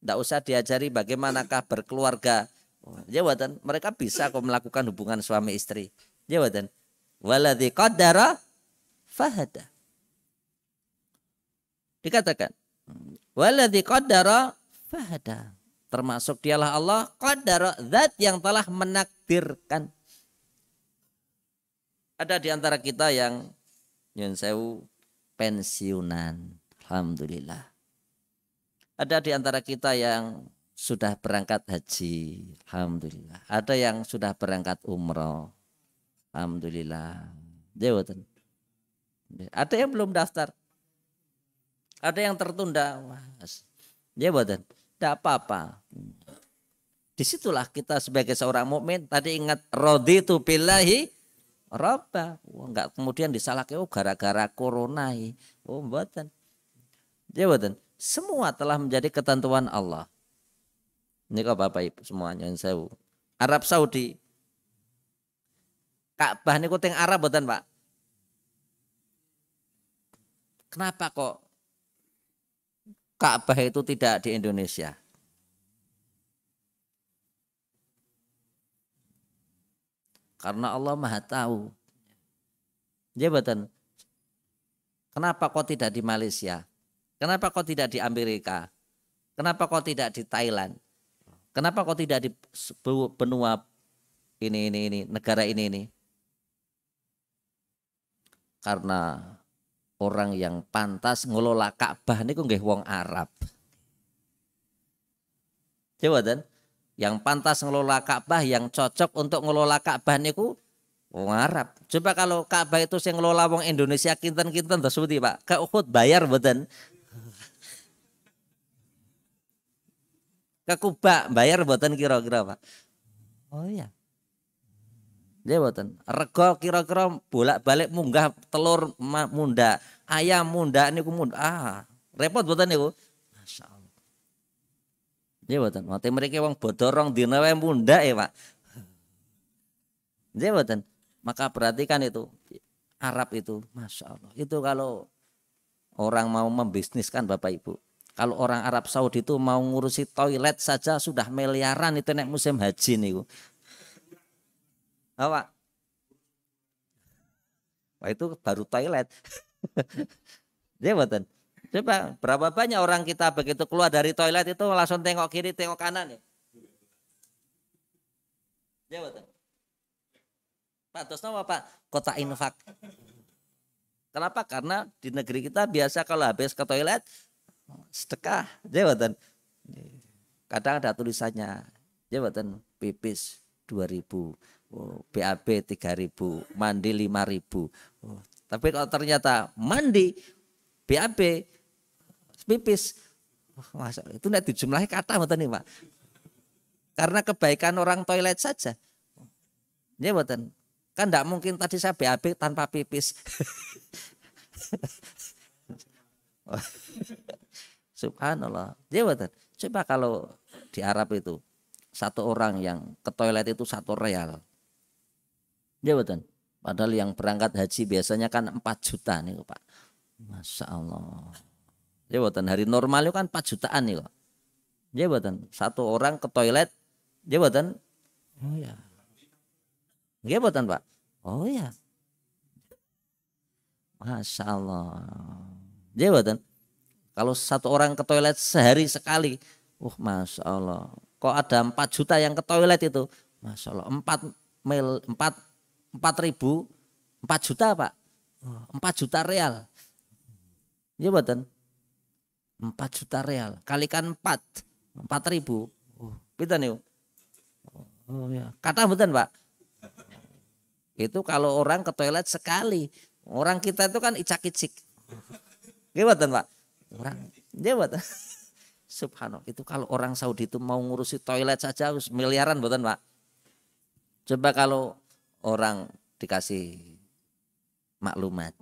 tidak usah diajari bagaimanakah berkeluarga. Jawatan, ya, mereka bisa kok melakukan hubungan suami istri. Jawatan, ya, waladhi qaddara fahada. Dikatakan, waladhi qaddara fahada. Termasuk dialah Allah qaddara zat yang telah menakdirkan. Ada di antara kita yang nyun sewu pensiunan. Alhamdulillah. Ada di antara kita yang sudah berangkat haji. Alhamdulillah. Ada yang sudah berangkat umroh. Alhamdulillah. Jawatan. Ada yang belum daftar. Ada yang tertunda. Jawatan. Tidak apa-apa. Disitulah kita sebagai seorang mukmin tadi ingat roditu billahi Roba. Wah, oh, enggak kemudian disalahkan oh gara-gara corona. Oh, mboten. Ya mboten. Semua telah menjadi ketentuan Allah. Ini kok Bapak Ibu semuanya yang saya. Arab Saudi. Ka'bah ini kuting Arab buatan Pak? Kenapa kok Ka'bah itu tidak di Indonesia? Karena Allah maha tahu. Jabatan. Kenapa kau tidak di Malaysia? Kenapa kau tidak di Amerika? Kenapa kau tidak di Thailand? Kenapa kau tidak di benua ini ini ini negara ini ini? Karena orang yang pantas ngelola Ka'bah ini nggih wong Arab. Coba yang pantas ngelola Ka'bah, yang cocok untuk ngelola Ka'bah niku wong Arab. Coba kalau Ka'bah itu sing ngelola wong Indonesia kinten-kinten terus Pak. Ke Uhud bayar mboten? Ke Kuba bayar mboten kira-kira Pak. Oh iya. Dia mboten. Rego kira-kira bolak-balik munggah telur munda, ayam munda niku munda. Ah, repot mboten niku. Nggih mboten. Mate mriki wong bodho rong dina wae mundhak ya, e, Pak. Nggih mboten. Maka perhatikan itu Arab itu, Masya Allah. Itu kalau orang mau membisniskan Bapak Ibu. Kalau orang Arab Saudi itu mau ngurusi toilet saja sudah miliaran itu nek musim haji niku. Apa? Wah itu baru toilet. Dia Coba berapa banyak orang kita begitu keluar dari toilet itu langsung tengok kiri, tengok kanan ya. Ya betul. Pak Dosno Pak kota infak. Kenapa? Karena di negeri kita biasa kalau habis ke toilet sedekah, jabatan. Iya, Kadang ada tulisannya, jabatan iya, pipis 2000, oh, BAB 3000, mandi 5000. Oh, tapi kalau ternyata mandi BAB pipis. Masa, itu nek dijumlahi kata buatan nih, Pak. Karena kebaikan orang toilet saja. Ya mboten. Kan tidak mungkin tadi saya BAB tanpa pipis. Subhanallah. Ya mboten. Coba kalau di Arab itu satu orang yang ke toilet itu satu real. Ya betul. Padahal yang berangkat haji biasanya kan 4 juta nih Pak. Masya Allah. Ya buatan hari normal itu kan 4 jutaan nih kok. Ya buatan satu orang ke toilet. Ya buatan. Oh ya. Ya buatan pak. Oh ya. Masya Allah. Ya buatan. Kalau satu orang ke toilet sehari sekali. Wah uh, Masya Allah. Kok ada 4 juta yang ke toilet itu. Masya Allah. 4 mil, 4, 4 ribu. 4 juta pak. 4 juta real. Ya buatan. 4 juta real kalikan 4 4 ribu oh, pinter nih oh, oh, ya. kata betul pak itu kalau orang ke toilet sekali orang kita itu kan icak icik gimana pak orang jawab subhanallah itu kalau orang Saudi itu mau ngurusi toilet saja harus miliaran betul pak coba kalau orang dikasih maklumat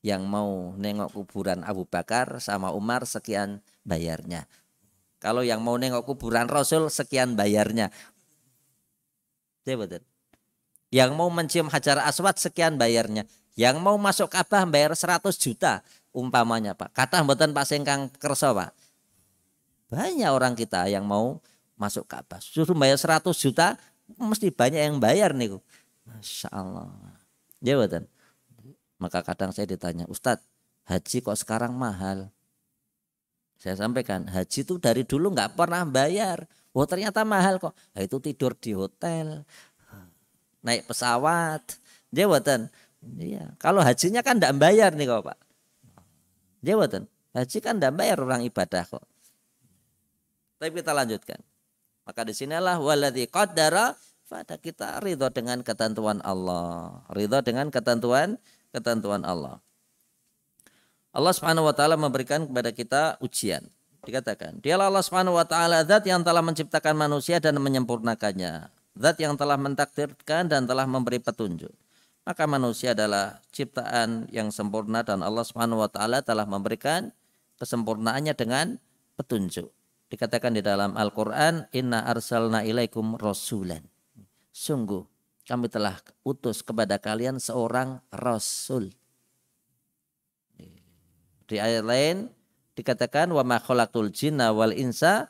yang mau nengok kuburan Abu Bakar sama Umar sekian bayarnya. Kalau yang mau nengok kuburan Rasul sekian bayarnya. Iya, betul. Yang mau mencium Hajar Aswad sekian bayarnya. Yang mau masuk Ka'bah bayar 100 juta umpamanya Pak. Kata mboten Pak Sengkang kerso Pak. Banyak orang kita yang mau masuk Ka'bah. Suruh bayar 100 juta mesti banyak yang bayar nih. Masya Allah. Ya betul. Maka kadang saya ditanya, Ustadz, haji kok sekarang mahal? Saya sampaikan, haji itu dari dulu nggak pernah bayar. Wah oh, ternyata mahal kok. Nah, itu tidur di hotel, naik pesawat. Dia Iya. Kalau hajinya kan nggak bayar nih kok Pak. jawaban Haji kan nggak bayar orang ibadah kok. Tapi kita lanjutkan. Maka disinilah waladhi kodara pada kita ridho dengan ketentuan Allah. Ridho dengan ketentuan ketentuan Allah. Allah Subhanahu wa taala memberikan kepada kita ujian. Dikatakan, "Dialah Allah Subhanahu wa taala zat yang telah menciptakan manusia dan menyempurnakannya, zat yang telah mentakdirkan dan telah memberi petunjuk." Maka manusia adalah ciptaan yang sempurna dan Allah Subhanahu wa taala telah memberikan kesempurnaannya dengan petunjuk. Dikatakan di dalam Al-Qur'an, "Inna arsalna ilaikum rasulan." Sungguh kami telah utus kepada kalian seorang rasul. Di ayat lain dikatakan wa ma khalaqtul jinna wal insa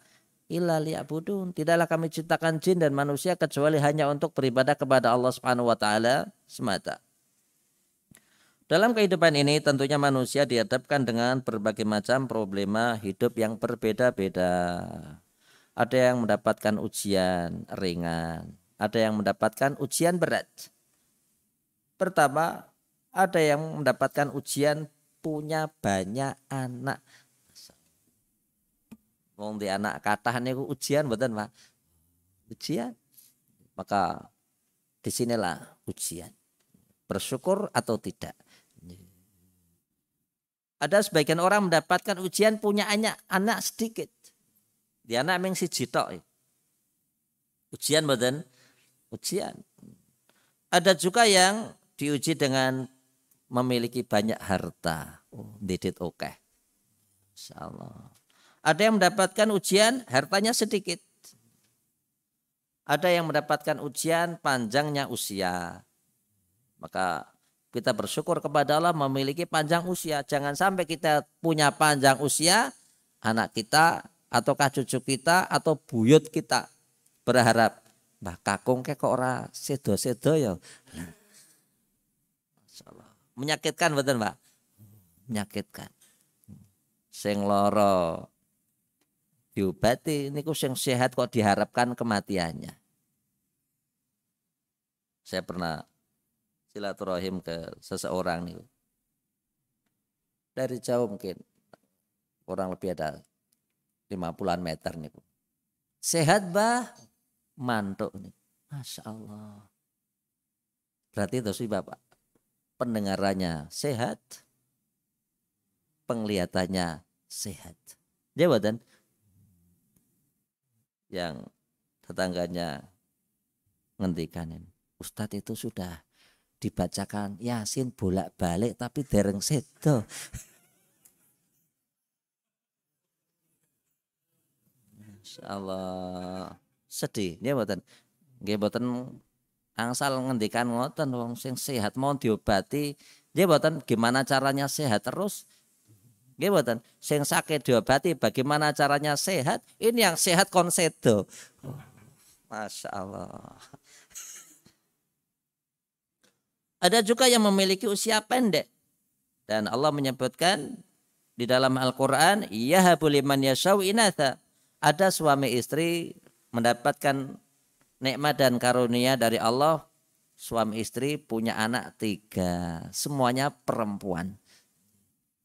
illa liya'budun. Tidaklah kami ciptakan jin dan manusia kecuali hanya untuk beribadah kepada Allah Subhanahu wa taala semata. Dalam kehidupan ini tentunya manusia dihadapkan dengan berbagai macam problema hidup yang berbeda-beda. Ada yang mendapatkan ujian ringan, ada yang mendapatkan ujian berat. Pertama, ada yang mendapatkan ujian punya banyak anak. Wong di anak katahan ujian betul Pak. Ujian. Maka disinilah ujian. Bersyukur atau tidak. Ada sebagian orang mendapatkan ujian punya anak, anak sedikit. Di anak yang si jitok. Ujian betul ujian. Ada juga yang diuji dengan memiliki banyak harta. Oh, didit oke. Okay. Allah. Ada yang mendapatkan ujian hartanya sedikit. Ada yang mendapatkan ujian panjangnya usia. Maka kita bersyukur kepada Allah memiliki panjang usia. Jangan sampai kita punya panjang usia, anak kita ataukah cucu kita atau buyut kita berharap Mbah Kakung kek kok ora sedo-sedo ya. Masyaallah. Menyakitkan betul Mbak? Menyakitkan. Sing loro diobati niku sing sehat kok diharapkan kematiannya. Saya pernah silaturahim ke seseorang nih dari jauh mungkin kurang lebih ada 50-an meter nih sehat bah mantuk nih. Masya Allah. Berarti itu sih Bapak. Pendengarannya sehat. Penglihatannya sehat. Ya Jabatan yang tetangganya ngentikanin. Ustadz itu sudah dibacakan Yasin bolak-balik tapi dereng sedo. Masya Allah sedih nggih mboten nggih mboten angsal ngendikan ngoten wong sing sehat mau diobati nggih mboten gimana caranya sehat terus nggih mboten sing sakit diobati bagaimana caranya sehat ini yang sehat konsedo Masya Allah ada juga yang memiliki usia pendek. Dan Allah menyebutkan di dalam Al-Quran, Yahabu yashaw inatha. Ada suami istri mendapatkan nikmat dan karunia dari Allah suami istri punya anak tiga semuanya perempuan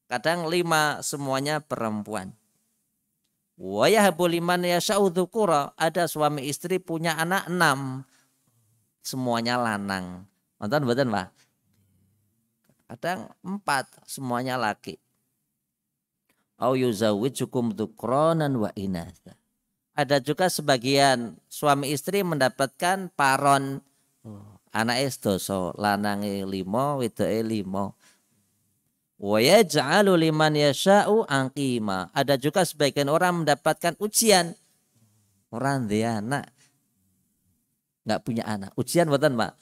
kadang lima semuanya perempuan liman ada suami istri punya anak enam semuanya lanang nonton betul pak kadang empat semuanya laki au cukum dukronan wa inasa. Ada juga sebagian suami istri mendapatkan paron anak es doso lanangi limo e limo woye jalu liman yasau angkima ada juga sebagian orang mendapatkan ujian orang dia anak nggak punya anak ujian buatan pak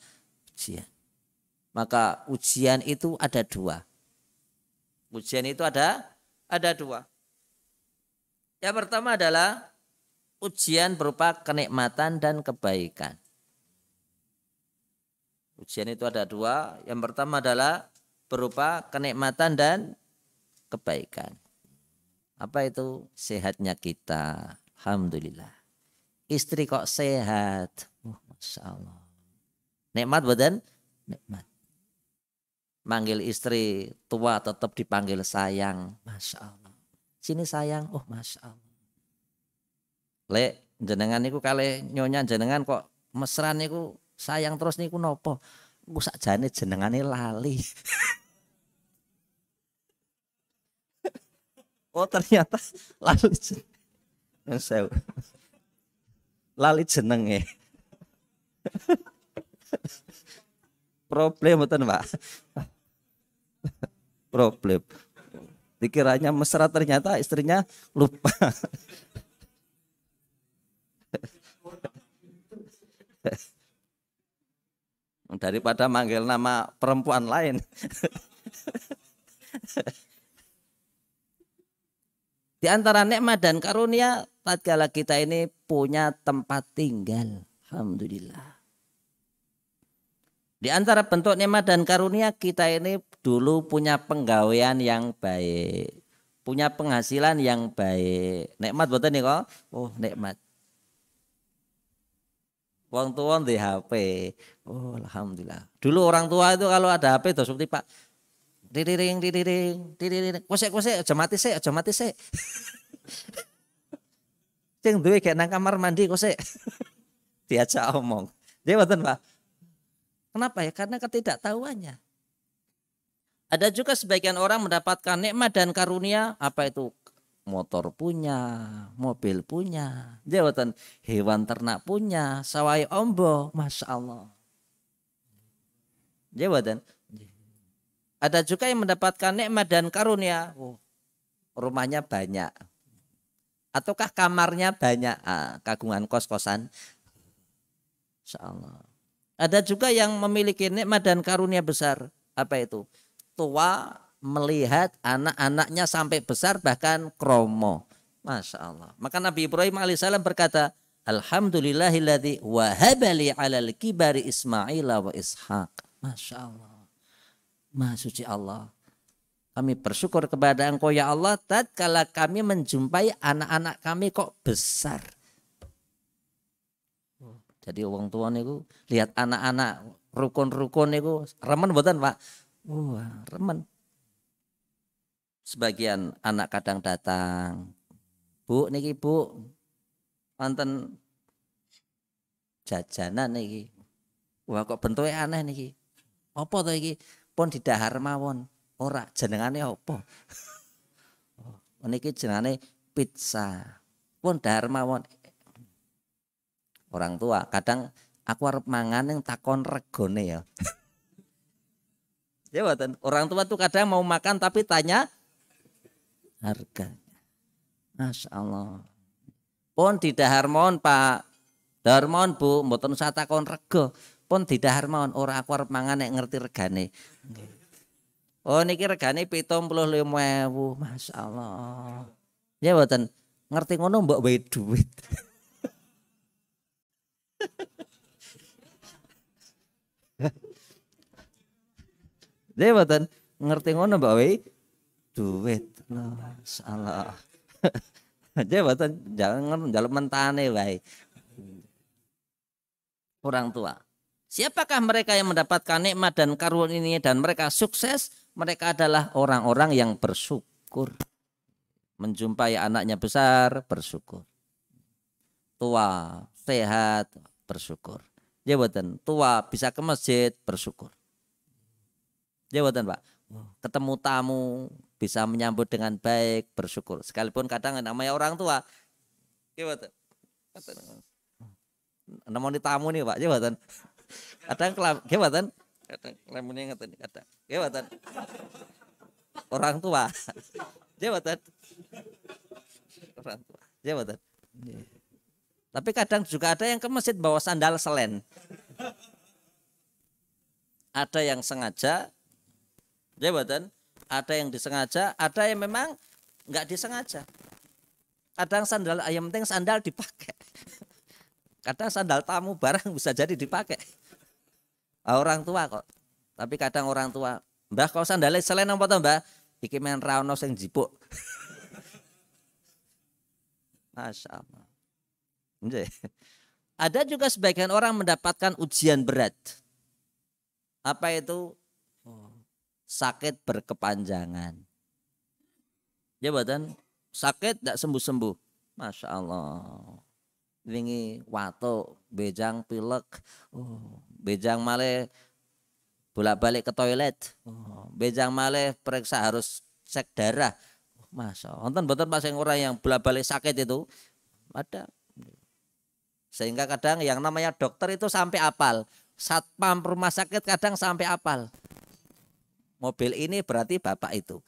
ujian maka ujian itu ada dua ujian itu ada ada dua yang pertama adalah ujian berupa kenikmatan dan kebaikan. Ujian itu ada dua. Yang pertama adalah berupa kenikmatan dan kebaikan. Apa itu? Sehatnya kita. Alhamdulillah. Istri kok sehat. Oh, Masya Allah. Nikmat badan? Nikmat. Manggil istri tua tetap dipanggil sayang. Masya Allah. Sini sayang. Oh Masya Allah. Lek jenengan niku kali nyonya jenengan kok mesra niku sayang terus niku nopo. Ku sakjane jenengane lali. oh ternyata lali jeneng. lali Lali jenenge. Ya. Problem betul mbak Problem dikiranya mesra ternyata istrinya lupa Daripada manggil nama perempuan lain. Di antara nikmat dan karunia, tatkala kita ini punya tempat tinggal. Alhamdulillah. Di antara bentuk nikmat dan karunia kita ini dulu punya penggawean yang baik, punya penghasilan yang baik. Nikmat buatan nih kok? Oh, nikmat. Wong tua di HP. Oh, alhamdulillah. Dulu orang tua itu kalau ada HP terus seperti Pak diriring diriring diriring kosek kosek aja mati sik aja mati sik. Sing duwe nang kamar mandi kosek. Diajak omong. Dia wonten, Pak. Kenapa ya? Karena ketidaktahuannya. Ada juga sebagian orang mendapatkan nikmat dan karunia apa itu? motor punya, mobil punya, jawatan hewan ternak punya, sawai ombo, masya Allah. Jawatan. Ada juga yang mendapatkan nikmat dan karunia. Oh, rumahnya banyak. Ataukah kamarnya banyak? Ah, kagungan kos-kosan. Masya Ada juga yang memiliki nikmat dan karunia besar. Apa itu? Tua melihat anak-anaknya sampai besar bahkan kromo. Masya Allah. Maka Nabi Ibrahim alaihissalam berkata, Alhamdulillahilladzi wahabali alal kibari Ismaila wa Ishaq. Masya Allah. Maha suci Allah. Kami bersyukur kepada engkau ya Allah tatkala kami menjumpai anak-anak kami kok besar. Jadi orang tua niku lihat anak-anak rukun-rukun niku remen buatan Pak. Wah, remen sebagian anak kadang datang bu niki bu wonten jajanan niki wah kok bentuknya aneh niki apa tuh iki pun didahar mawon ora jenengane apa niki jenengane pizza pun dahar mawon orang tua kadang aku harus mangan yang takon regone ya ya orang tua tuh kadang mau makan tapi tanya harganya. Masya Allah. Pun tidak harmon Pak. Darmon Bu, mboten usah takon rego. Pun tidak harmon ora aku arep mangan nek ngerti regane. Oh niki regane 75.000. Masya Allah. Ya mboten ngerti ngono mbok wae duit. Dia ya, mboten ngerti ngono mbok wae duit. Nah, salah. Jadi boten jangan jalan mentane baik. Orang tua. Siapakah mereka yang mendapatkan nikmat dan karunia ini dan mereka sukses? Mereka adalah orang-orang yang bersyukur. Menjumpai anaknya besar, bersyukur. Tua, sehat, bersyukur. Ya tua bisa ke masjid, bersyukur. Ya Pak. Ketemu tamu, bisa menyambut dengan baik, bersyukur. Sekalipun kadang namanya orang tua. namun iya, Namanya tamu nih Pak, gimana? Kadang kelam, gimana? Kadang yang ngeten, kadang. Gimana? Orang tua. Jabatan. Iya, orang tua. Jabatan. Iya, Tapi kadang juga ada yang ke masjid bawa sandal selen. Ada yang sengaja jabatan ada yang disengaja, ada yang memang nggak disengaja. Kadang sandal ayam ah, penting sandal dipakai. Kadang sandal tamu barang bisa jadi dipakai. Ah, orang tua kok. Tapi kadang orang tua, Mbah kalau sandalnya selain apa tuh Mbah? Iki main rano yang jipuk. Masya Allah. Ada juga sebagian orang mendapatkan ujian berat. Apa itu? sakit berkepanjangan. Ya badan sakit tidak sembuh-sembuh. Masya Allah. Ini watu, bejang pilek, oh, bejang male bolak-balik ke toilet, oh, bejang male periksa harus cek darah. Oh, masya Allah. Nonton betul mas yang orang yang bolak-balik sakit itu ada. Sehingga kadang yang namanya dokter itu sampai apal. Satpam rumah sakit kadang sampai apal mobil ini berarti bapak itu.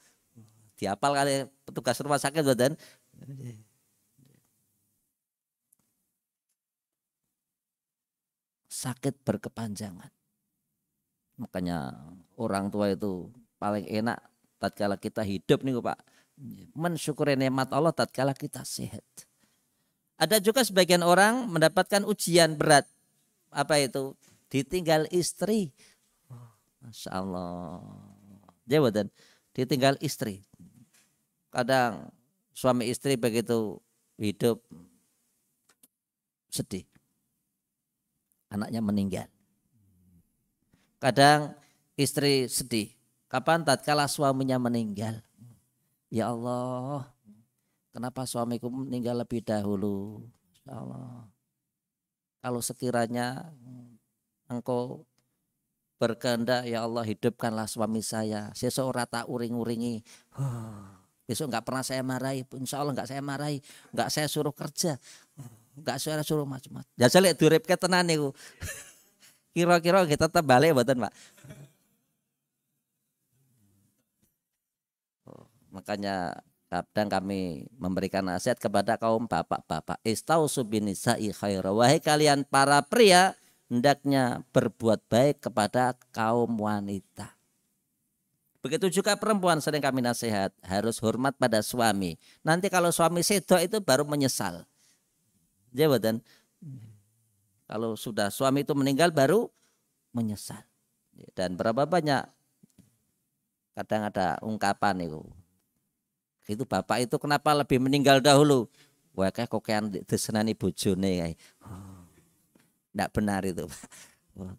Diapal kali petugas rumah sakit dan sakit berkepanjangan. Makanya orang tua itu paling enak tatkala kita hidup nih Pak. Mensyukuri nikmat Allah tatkala kita sehat. Ada juga sebagian orang mendapatkan ujian berat. Apa itu? Ditinggal istri. Masya Allah. Ya Ditinggal istri. Kadang suami istri begitu hidup sedih. Anaknya meninggal. Kadang istri sedih. Kapan tatkala suaminya meninggal? Ya Allah, kenapa suamiku meninggal lebih dahulu? Ya Allah. Kalau sekiranya engkau berkehendak ya Allah hidupkanlah suami saya sesuk rata uring-uringi besok nggak pernah saya marahi insya Allah nggak saya marahi nggak saya suruh kerja nggak saya suruh macam-macam ya saya lihat durip ketenan nih, kira-kira kita tetap balik buatan pak oh, makanya kadang kami memberikan nasihat kepada kaum bapak-bapak istausu binisai khaira wahai kalian para pria hendaknya berbuat baik kepada kaum wanita. Begitu juga perempuan sering kami nasihat harus hormat pada suami. Nanti kalau suami sedo itu baru menyesal. jawaban. Iya, kalau sudah suami itu meninggal baru menyesal. Dan berapa banyak kadang ada ungkapan itu. Itu bapak itu kenapa lebih meninggal dahulu? Wah kayak kokean desenani bojone kayak. Oh tidak benar itu.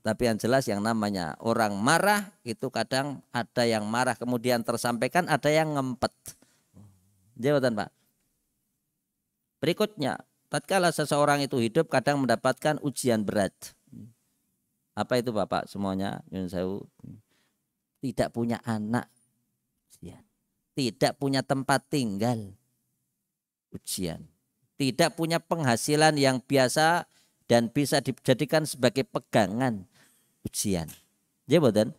Tapi yang jelas yang namanya orang marah itu kadang ada yang marah kemudian tersampaikan, ada yang ngempet. jawaban iya, Pak. Berikutnya, tatkala seseorang itu hidup kadang mendapatkan ujian berat. Apa itu Bapak semuanya? Yun Tidak punya anak. Iya. Tidak punya tempat tinggal. Ujian. Tidak punya penghasilan yang biasa dan bisa dijadikan sebagai pegangan ujian. Ya boten?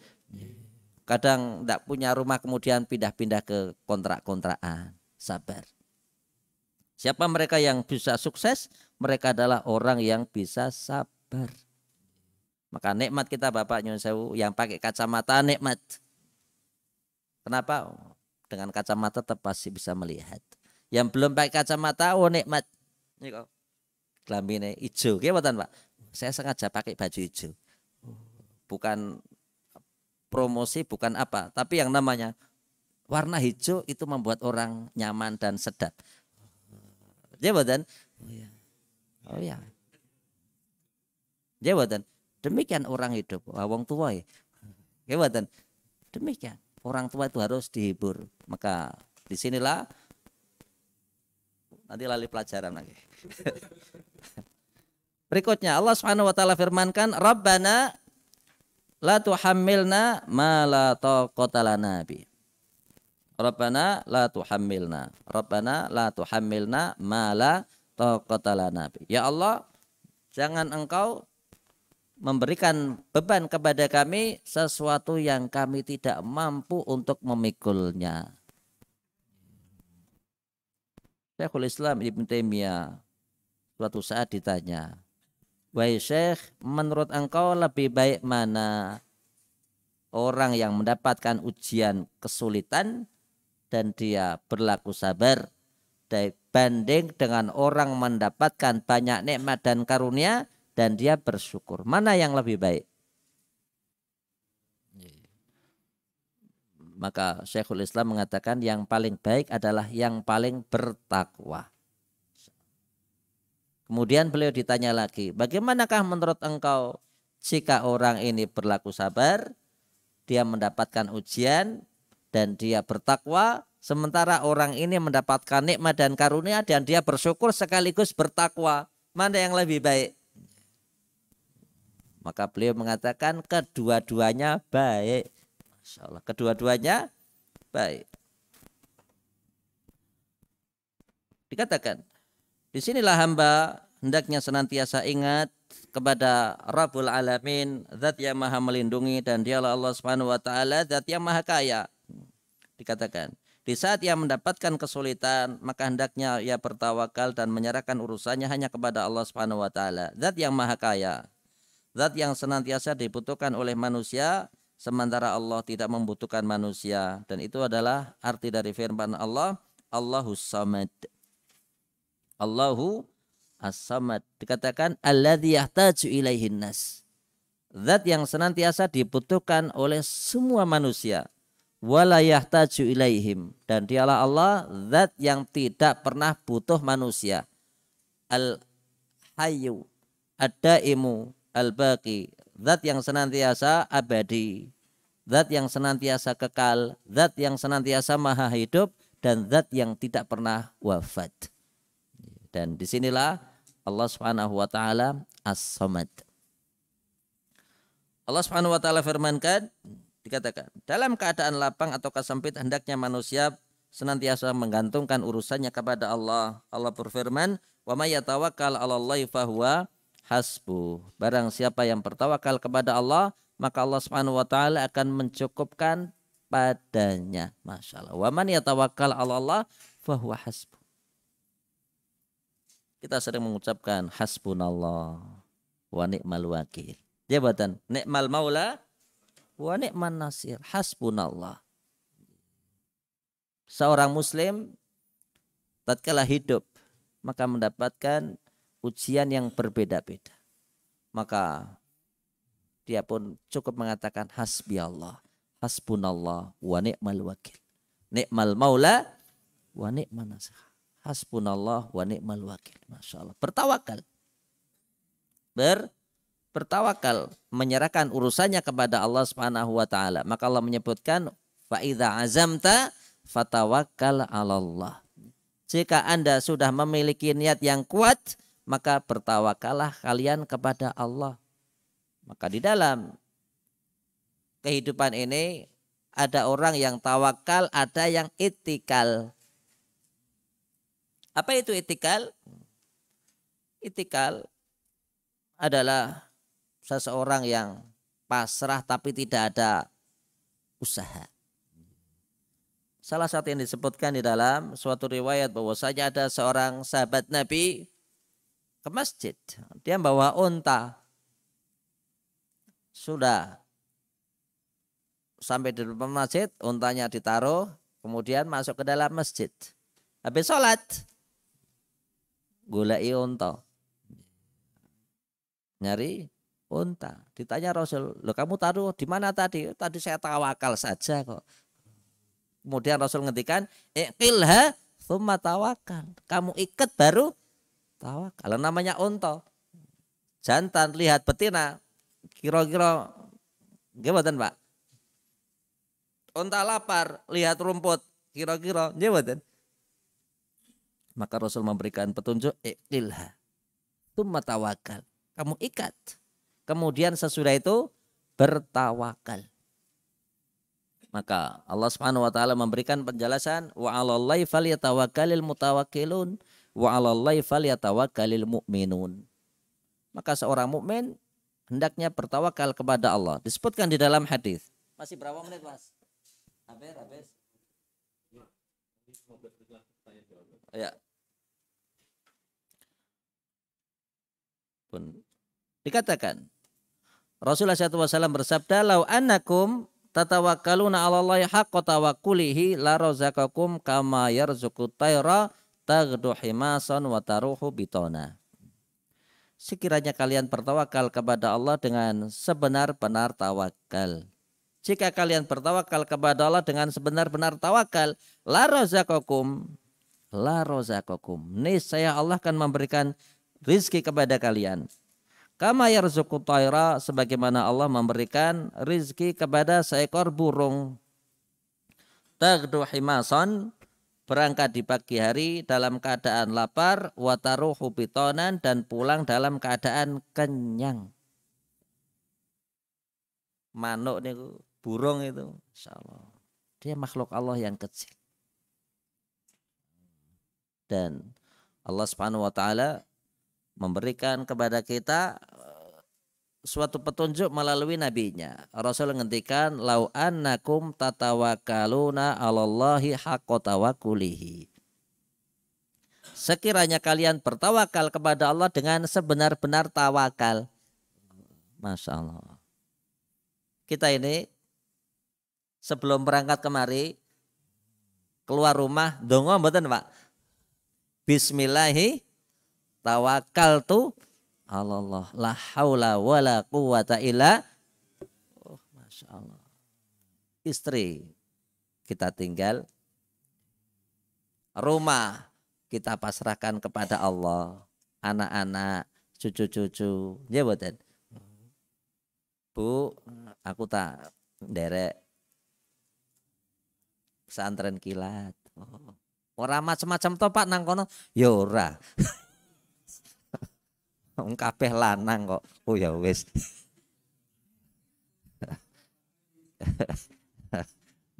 Kadang tidak punya rumah kemudian pindah-pindah ke kontrak-kontrakan. Sabar. Siapa mereka yang bisa sukses? Mereka adalah orang yang bisa sabar. Maka nikmat kita Bapak Nyun Sewu yang pakai kacamata nikmat. Kenapa? Dengan kacamata tetap pasti bisa melihat. Yang belum pakai kacamata oh nikmat. Ini Kelambine ijo. Nggih mboten, Pak? Saya sengaja pakai baju ijo. Bukan promosi, bukan apa, tapi yang namanya warna hijau itu membuat orang nyaman dan sedap. Ya, mboten? Oh ya. Oh ya. Ya, Demikian orang hidup, wong tua ya. Demikian. Orang tua itu harus dihibur. Maka disinilah nanti lali pelajaran lagi. Berikutnya Allah Subhanahu wa taala firmankan, "Rabbana la tuhammilna ma la taqata lana bi." Rabbana la tuhammilna. Rabbana la tuhammilna ma la taqata lana bi. Ya Allah, jangan engkau memberikan beban kepada kami sesuatu yang kami tidak mampu untuk memikulnya. Syekhul Islam Ibn Taimiyah Suatu saat ditanya, Wahai Syekh, menurut engkau lebih baik mana? Orang yang mendapatkan ujian kesulitan dan dia berlaku sabar dibanding dengan orang mendapatkan banyak nikmat dan karunia dan dia bersyukur. Mana yang lebih baik? Maka Syekhul Islam mengatakan yang paling baik adalah yang paling bertakwa. Kemudian beliau ditanya lagi, bagaimanakah menurut engkau jika orang ini berlaku sabar, dia mendapatkan ujian dan dia bertakwa, sementara orang ini mendapatkan nikmat dan karunia dan dia bersyukur sekaligus bertakwa. Mana yang lebih baik? Maka beliau mengatakan kedua-duanya baik. Masya Allah, kedua-duanya baik. Dikatakan, di sinilah hamba hendaknya senantiasa ingat kepada Rabbul Alamin, zat yang maha melindungi dan dialah Allah Subhanahu wa taala, zat yang maha kaya. Dikatakan, di saat ia mendapatkan kesulitan, maka hendaknya ia bertawakal dan menyerahkan urusannya hanya kepada Allah Subhanahu wa taala, zat yang maha kaya. Zat yang senantiasa dibutuhkan oleh manusia sementara Allah tidak membutuhkan manusia dan itu adalah arti dari firman Allah, Allahus Samad. Allahu as-samad. Dikatakan alladhi yahtaju ilaihin nas. Zat yang senantiasa dibutuhkan oleh semua manusia. Wala yahtaju ilaihim. Dan dialah Allah zat yang tidak pernah butuh manusia. Al-hayu ad-daimu al-baqi. Zat yang senantiasa abadi. Zat yang senantiasa kekal. Zat yang senantiasa maha hidup. Dan zat yang tidak pernah wafat. Dan disinilah Allah Subhanahu wa taala As-Samad. Allah Subhanahu wa taala firmankan dikatakan, dalam keadaan lapang atau kesempit hendaknya manusia senantiasa menggantungkan urusannya kepada Allah. Allah berfirman, "Wa may yatawakkal 'alallahi fahuwa hasbu." Barang siapa yang bertawakal kepada Allah, maka Allah Subhanahu wa taala akan mencukupkan padanya. Masyaallah. Allah. Wa man yatawakkal 'alallahi fahuwa hasbu. Kita sering mengucapkan hasbunallah wa ni'mal wakil. Jabatan ni'mal maula wa ni'man nasir. Hasbunallah. Seorang muslim tatkala hidup maka mendapatkan ujian yang berbeda-beda. Maka dia pun cukup mengatakan hasbi Allah, hasbunallah wa ni'mal wakil. Ni'mal maula wa ni'man nasir. Hasbunallah wa ni'mal wakil. Masya Allah. Bertawakal. Ber bertawakal menyerahkan urusannya kepada Allah Subhanahu wa taala. Maka Allah menyebutkan Fa'idha azamta azamta fatawakkal 'alallah. Jika Anda sudah memiliki niat yang kuat, maka bertawakallah kalian kepada Allah. Maka di dalam kehidupan ini ada orang yang tawakal, ada yang itikal. Apa itu itikal? Itikal adalah seseorang yang pasrah tapi tidak ada usaha. Salah satu yang disebutkan di dalam suatu riwayat bahwa saja ada seorang sahabat Nabi ke masjid. Dia membawa unta. Sudah sampai di depan masjid, untanya ditaruh, kemudian masuk ke dalam masjid. Habis sholat, i unta. Nyari unta. Ditanya Rasul, "Lo kamu taruh di mana tadi?" "Tadi saya tawakal saja kok." Kemudian Rasul ngetikan ikilha summa tawakal." Kamu ikat baru tawakal. Namanya unta. Jantan lihat betina kira-kira gimana Pak? Unta lapar lihat rumput kira-kira gimana? Maka Rasul memberikan petunjuk ikilha. Tumma tawakal. Kamu ikat. Kemudian sesudah itu bertawakal. Maka Allah Subhanahu wa taala memberikan penjelasan wa 'alallahi falyatawakkalul mutawakkilun wa 'alallahi falyatawakkalul mu'minun. Maka seorang mukmin hendaknya bertawakal kepada Allah. Disebutkan di dalam hadis. Masih berapa menit, Mas? Habis, habis. Ya. pun. Dikatakan Rasulullah SAW bersabda, "Lau anakum tatawakkaluna 'ala Allah haqqa tawakkulihi la razaqakum kama yarzuqu tayra tagdu himasan wa taruhu bitona." Sekiranya kalian bertawakal kepada Allah dengan sebenar-benar tawakal. Jika kalian bertawakal kepada Allah dengan sebenar-benar tawakal, la razaqakum la rozakokum. saya Allah akan memberikan rizki kepada kalian. Kama yarzuku taira sebagaimana Allah memberikan rizki kepada seekor burung. Tagdu himason berangkat di pagi hari dalam keadaan lapar, wataruhu bitonan dan pulang dalam keadaan kenyang. Manuk niku, burung itu, insyaallah. Dia makhluk Allah yang kecil. Dan Allah Subhanahu wa taala memberikan kepada kita eh, suatu petunjuk melalui nabinya. Rasul ngendikan lau annakum tatawakkaluna 'alallahi haqqa tawakkulihi. Sekiranya kalian bertawakal kepada Allah dengan sebenar-benar tawakal. Masya Allah. Kita ini sebelum berangkat kemari keluar rumah dongo mboten Pak. Bismillahirrahmanirrahim. Tawakal tu oh, Allah. La haula wala quwata illa. Oh, masyaallah Istri kita tinggal. Rumah kita pasrahkan kepada Allah. Anak-anak, cucu-cucu. Ya buatan. Bu, aku tak derek pesantren kilat. Oh. orang macam-macam topak nang kono. Ya Wong kabeh lanang kok. Oh ya wis.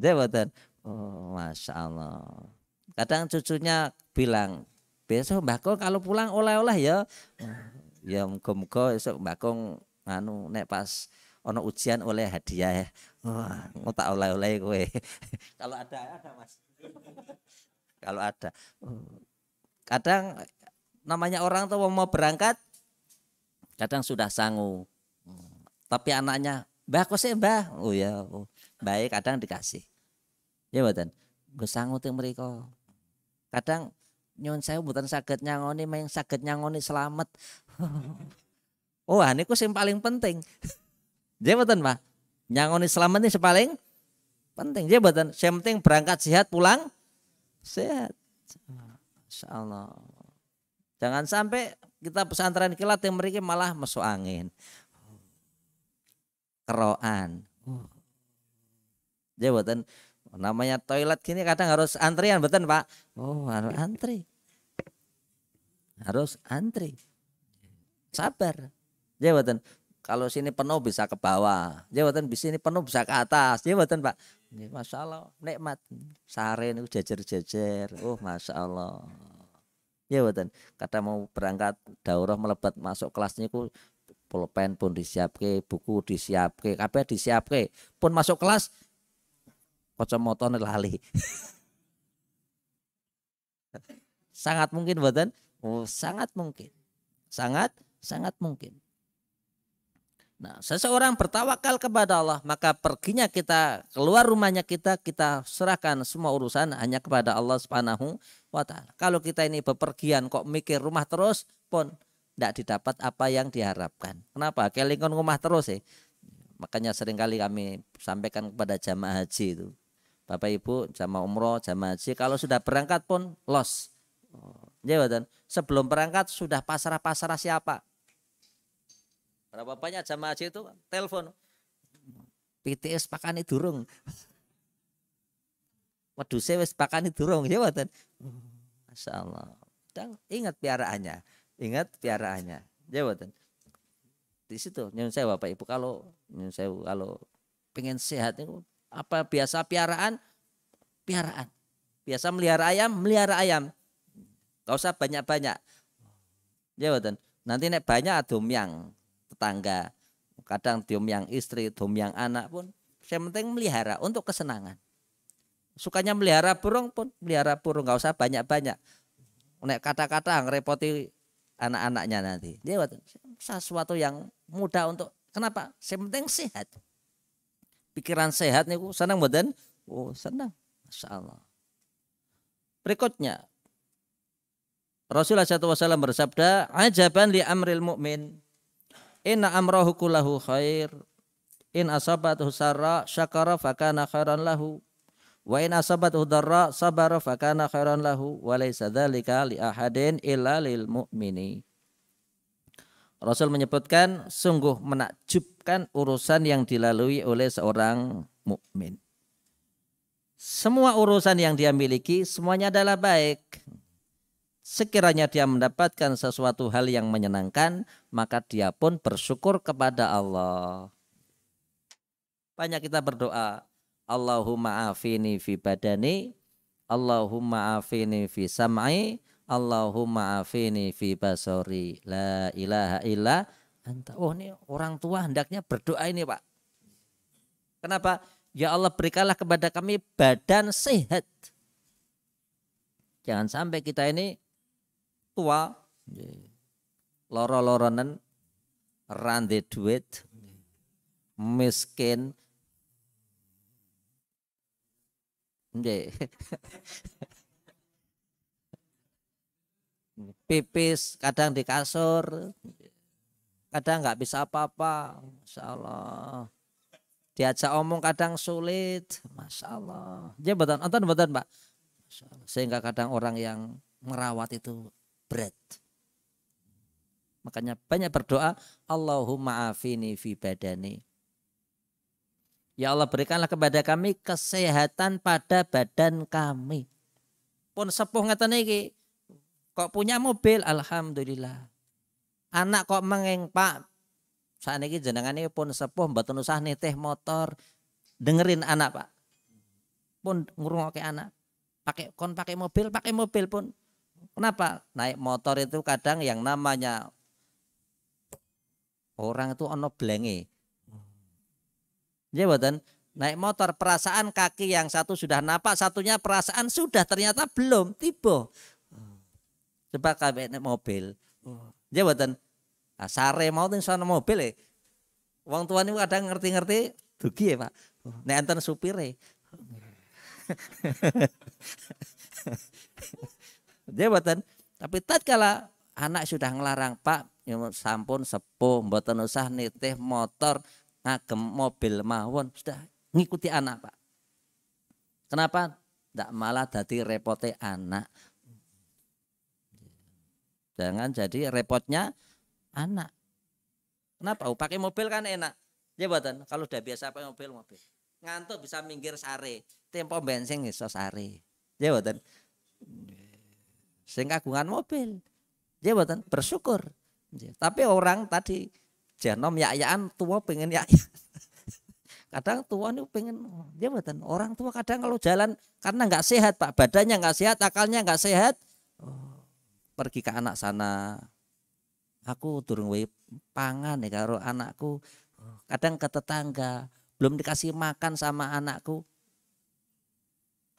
Jabatan. Oh, Masya Allah. Kadang cucunya bilang, besok Mbah Kong kalau pulang oleh-oleh ya. Ya muga-muga esok Mbah Kong anu nek pas ono ujian oleh hadiah ya. Wah, oh, tak oleh-oleh kowe. kalau ada ada Mas. kalau ada. Oh, kadang namanya orang tuh mau berangkat kadang sudah sanggup tapi anaknya mbah kok sih mbah oh ya oh. baik kadang dikasih ya buatan gue sanggup tuh mereka kadang nyon saya buatan sakit nyangoni main sakit nyangoni selamat oh ini kok sih paling penting dia buatan mbah nyangoni selamat ini sepaling penting dia buatan yang penting berangkat sehat pulang sehat Insya jangan sampai kita pesantren kilat yang mereka malah masuk angin keroan dia buatan namanya toilet kini kadang harus antrian betul pak oh harus antri harus antri sabar dia buatan kalau sini penuh bisa ke bawah dia buatan di sini penuh bisa ke atas dia buatan pak ini iya, masya Allah nikmat saren jejer jejer oh masya Allah Ya boten. Kata mau berangkat daurah melebat masuk kelasnya ku pulpen pun disiapke, buku disiapke, kabeh disiapke. Pun masuk kelas kacamata lali. sangat mungkin boten. Oh, sangat mungkin. Sangat sangat mungkin. Nah, seseorang bertawakal kepada Allah, maka perginya kita, keluar rumahnya kita, kita serahkan semua urusan hanya kepada Allah Subhanahu wa taala. Kalau kita ini bepergian kok mikir rumah terus pun tidak didapat apa yang diharapkan. Kenapa? Kelingkon rumah terus ya. Makanya seringkali kami sampaikan kepada jamaah haji itu. Bapak Ibu, jamaah umroh, jamaah haji kalau sudah berangkat pun los. jawaban oh, iya, Sebelum berangkat sudah pasrah-pasrah siapa? Ada bapaknya jamaah aja itu telepon. PTS pakani durung. saya wis pakani durung ya mboten. Masya Allah. Dan ingat piaraannya, ingat piaraannya. Ya mboten. Di situ nyun saya Bapak Ibu kalau nyun saya kalau pengen sehat itu apa biasa piaraan? Piaraan. Biasa melihara ayam, melihara ayam. Gak usah banyak-banyak. Ya mboten. Nanti naik banyak adum yang tetangga, kadang yang istri, yang anak pun. Yang penting melihara untuk kesenangan. Sukanya melihara burung pun, melihara burung nggak usah banyak-banyak. Nek kata-kata ngerepoti anak-anaknya nanti. Dia sesuatu yang mudah untuk kenapa? Yang penting sehat. Pikiran sehat nih senang badan. Oh, senang. Masya Allah. Berikutnya Rasulullah SAW bersabda, "Ajaban li amril mukmin." Inna amrahu kullahu khair. In asabat husara syakara fakana khairan lahu. Wa in asabat hudara sabara fakana khairan lahu. Wa laisa dhalika li ahadin illa lil mu'mini. Rasul menyebutkan sungguh menakjubkan urusan yang dilalui oleh seorang mukmin. Semua urusan yang dia miliki semuanya adalah baik. Sekiranya dia mendapatkan sesuatu hal yang menyenangkan, maka dia pun bersyukur kepada Allah. Banyak kita berdoa, Allahumma afini fi badani, Allahumma afini fi sam'i, Allahumma afini fi basori. La ilaha illa Oh ini orang tua hendaknya berdoa ini Pak. Kenapa? Ya Allah berikanlah kepada kami badan sehat. Jangan sampai kita ini tua loro-loronen rande duit miskin pipis kadang di kasur kadang nggak bisa apa-apa Masya Allah diajak omong kadang sulit Masya Allah ya betul nonton betul mbak sehingga kadang orang yang merawat itu Bread, Makanya banyak berdoa, Allahumma afini fi badani. Ya Allah berikanlah kepada kami kesehatan pada badan kami. Pun sepuh ngatain iki, kok punya mobil, alhamdulillah. Anak kok mengeng pak, saat ini ini pun sepuh mbak usah nih teh motor. Dengerin anak pak, pun ngurung oke anak. Pakai kon pakai mobil, pakai mobil pun Kenapa? Naik motor itu kadang yang namanya orang itu ono blenge. Ya buatan naik motor perasaan kaki yang satu sudah napak, satunya perasaan sudah ternyata belum tiba. Coba kabeh naik mobil. Ya buatan Nah, sare mau tuh soal mobil ya. E. Uang tuan itu kadang ngerti-ngerti dugi ya, Pak. Nek enten ya. jabatan Tapi tatkala anak sudah ngelarang, Pak, ya sampun sepuh, mboten usah nitih motor ngagem mobil mawon, sudah ngikuti anak, Pak. Kenapa? Tidak malah dadi repote anak. Jangan jadi repotnya anak. Kenapa? Oh, pakai mobil kan enak. Ya Kalau udah biasa pakai mobil, mobil. Ngantuk bisa minggir sare. Tempo bensin iso sare. Ya sing kagungan mobil. Dia buatan bersyukur. Tapi orang tadi jenom yaan tua pengen ya. Kadang tua nih pengen dia buatan orang tua kadang kalau jalan karena nggak sehat pak badannya nggak sehat akalnya nggak sehat oh, pergi ke anak sana. Aku turun wei pangan ya karo anakku. Oh, kadang ke tetangga belum dikasih makan sama anakku.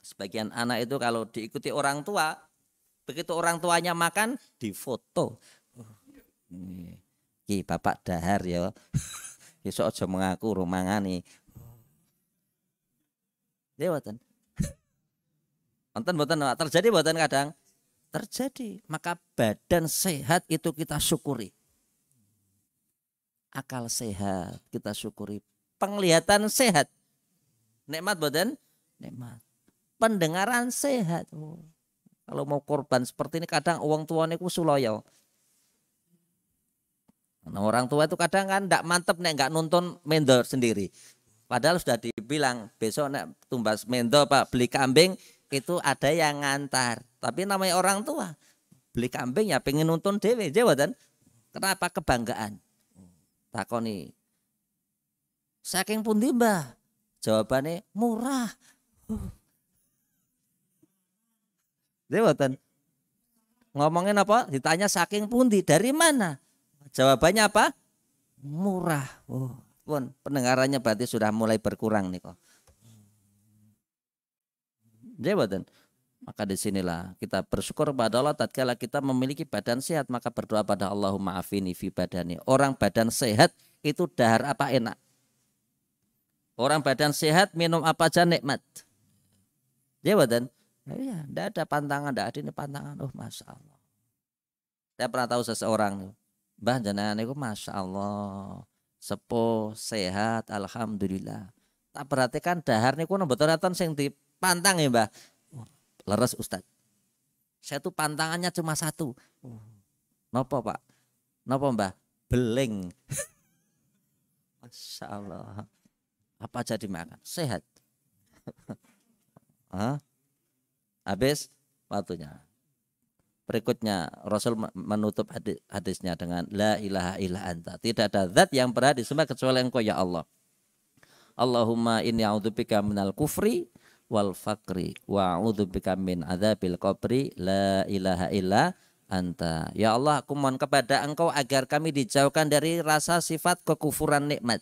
Sebagian anak itu kalau diikuti orang tua Begitu orang tuanya makan, difoto. Ki bapak dahar ya. Besok aja mengaku rumangani. Lewatan. buatan, buatan, terjadi buatan kadang terjadi. Maka badan sehat itu kita syukuri. Akal sehat kita syukuri. Penglihatan sehat. Nikmat buatan, Nikmat. Pendengaran sehat. Oh. Kalau mau korban seperti ini kadang uang tuanya ku suloyo. Nah, orang tua itu kadang kan tidak mantep nih, nggak nonton mendor sendiri. Padahal sudah dibilang besok nek tumbas mendor pak beli kambing itu ada yang ngantar. Tapi namanya orang tua beli kambing ya pengen nonton dewe jawa dan kenapa kebanggaan takoni saking pun tiba jawabannya murah uh, Dewatan. Ngomongin apa? Ditanya saking pundi, dari mana? Jawabannya apa? Murah. Oh, pun pendengarannya berarti sudah mulai berkurang nih kok. Dewatan. Maka disinilah kita bersyukur pada Allah tatkala kita memiliki badan sehat maka berdoa pada Allahumma afini fi badani. Orang badan sehat itu dahar apa enak. Orang badan sehat minum apa aja nikmat. Ya Iya, tidak ada pantangan, tidak ada ini pantangan. Oh, masya Allah. Saya pernah tahu seseorang nih, Mbah jenengan itu masya Allah, sepo sehat, alhamdulillah. Tak perhatikan dahar niku nembeto teratan, sing dipantang ya Mbah. Leres Ustaz. Saya tuh pantangannya cuma satu. Nopo Pak? Nopo Mbah? Beling. masya Allah. Apa jadi makan? Sehat. Hah? habis waktunya. Berikutnya Rasul menutup hadis, hadisnya dengan la ilaha illa anta. Tidak ada zat yang berhak disembah kecuali engkau ya Allah. Allahumma inni a'udzubika minal kufri wal fakri wa a'udzubika min adzabil qabri la ilaha illa anta. Ya Allah, aku mohon kepada Engkau agar kami dijauhkan dari rasa sifat kekufuran nikmat.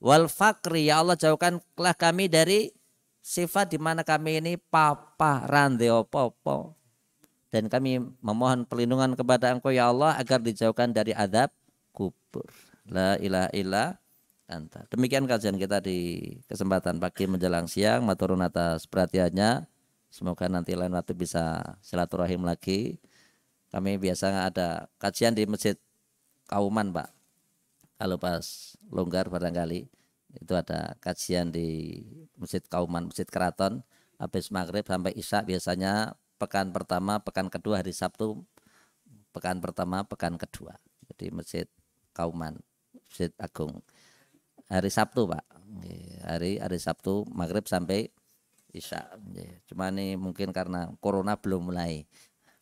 Wal fakri, ya Allah jauhkanlah kami dari sifat di mana kami ini paparan deopopo. Dan kami memohon perlindungan kepada engkau ya Allah agar dijauhkan dari adab kubur. La ilaha illa anta. Demikian kajian kita di kesempatan pagi menjelang siang. Maturun atas perhatiannya. Semoga nanti lain waktu bisa silaturahim lagi. Kami biasa ada kajian di masjid Kauman Pak. Kalau pas longgar barangkali itu ada kajian di Masjid Kauman, Masjid Keraton habis maghrib sampai isya biasanya pekan pertama, pekan kedua hari Sabtu pekan pertama, pekan kedua jadi Masjid Kauman, Masjid Agung hari Sabtu Pak hari hari Sabtu maghrib sampai isya cuma ini mungkin karena corona belum mulai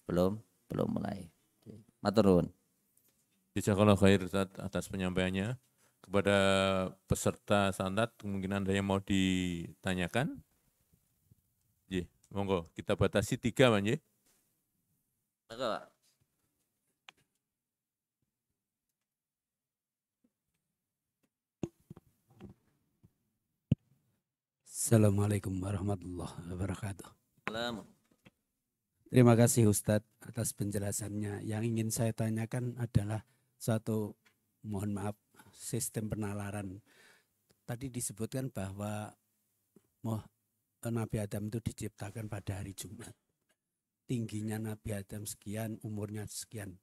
belum belum mulai maturun Jazakallah khair atas penyampaiannya kepada peserta santat kemungkinan ada yang mau ditanyakan? Ye, monggo kita batasi tiga, Pak. Ye. Pak. Assalamualaikum warahmatullahi wabarakatuh. Salam. Terima kasih Ustadz atas penjelasannya. Yang ingin saya tanyakan adalah satu mohon maaf sistem penalaran. Tadi disebutkan bahwa Moh eh, Nabi Adam itu diciptakan pada hari Jumat. Tingginya Nabi Adam sekian, umurnya sekian.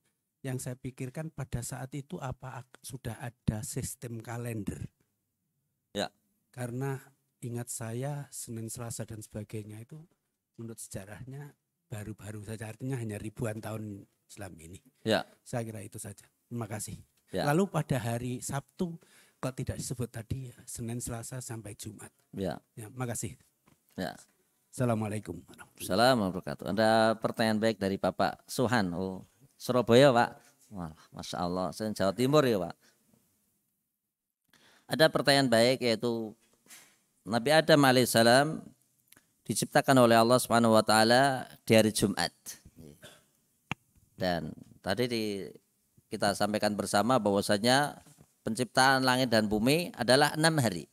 Yang saya pikirkan pada saat itu apa sudah ada sistem kalender? Ya. Karena ingat saya Senin, Selasa dan sebagainya itu menurut sejarahnya baru-baru saja artinya hanya ribuan tahun Islam ini. Ya. Saya kira itu saja. Terima kasih. Ya. Lalu pada hari Sabtu kok tidak disebut tadi ya, Senin, Selasa sampai Jumat. Ya. Ya, makasih. Ya. Assalamualaikum. Assalamualaikum wabarakatuh. Ada pertanyaan baik dari Bapak Suhan, oh, Surabaya Pak. Wah, Masya Allah, saya Jawa Timur ya Pak. Ada pertanyaan baik yaitu Nabi Adam alaihissalam diciptakan oleh Allah Subhanahu wa taala di hari Jumat. Dan tadi di kita sampaikan bersama bahwasanya penciptaan langit dan bumi adalah enam hari.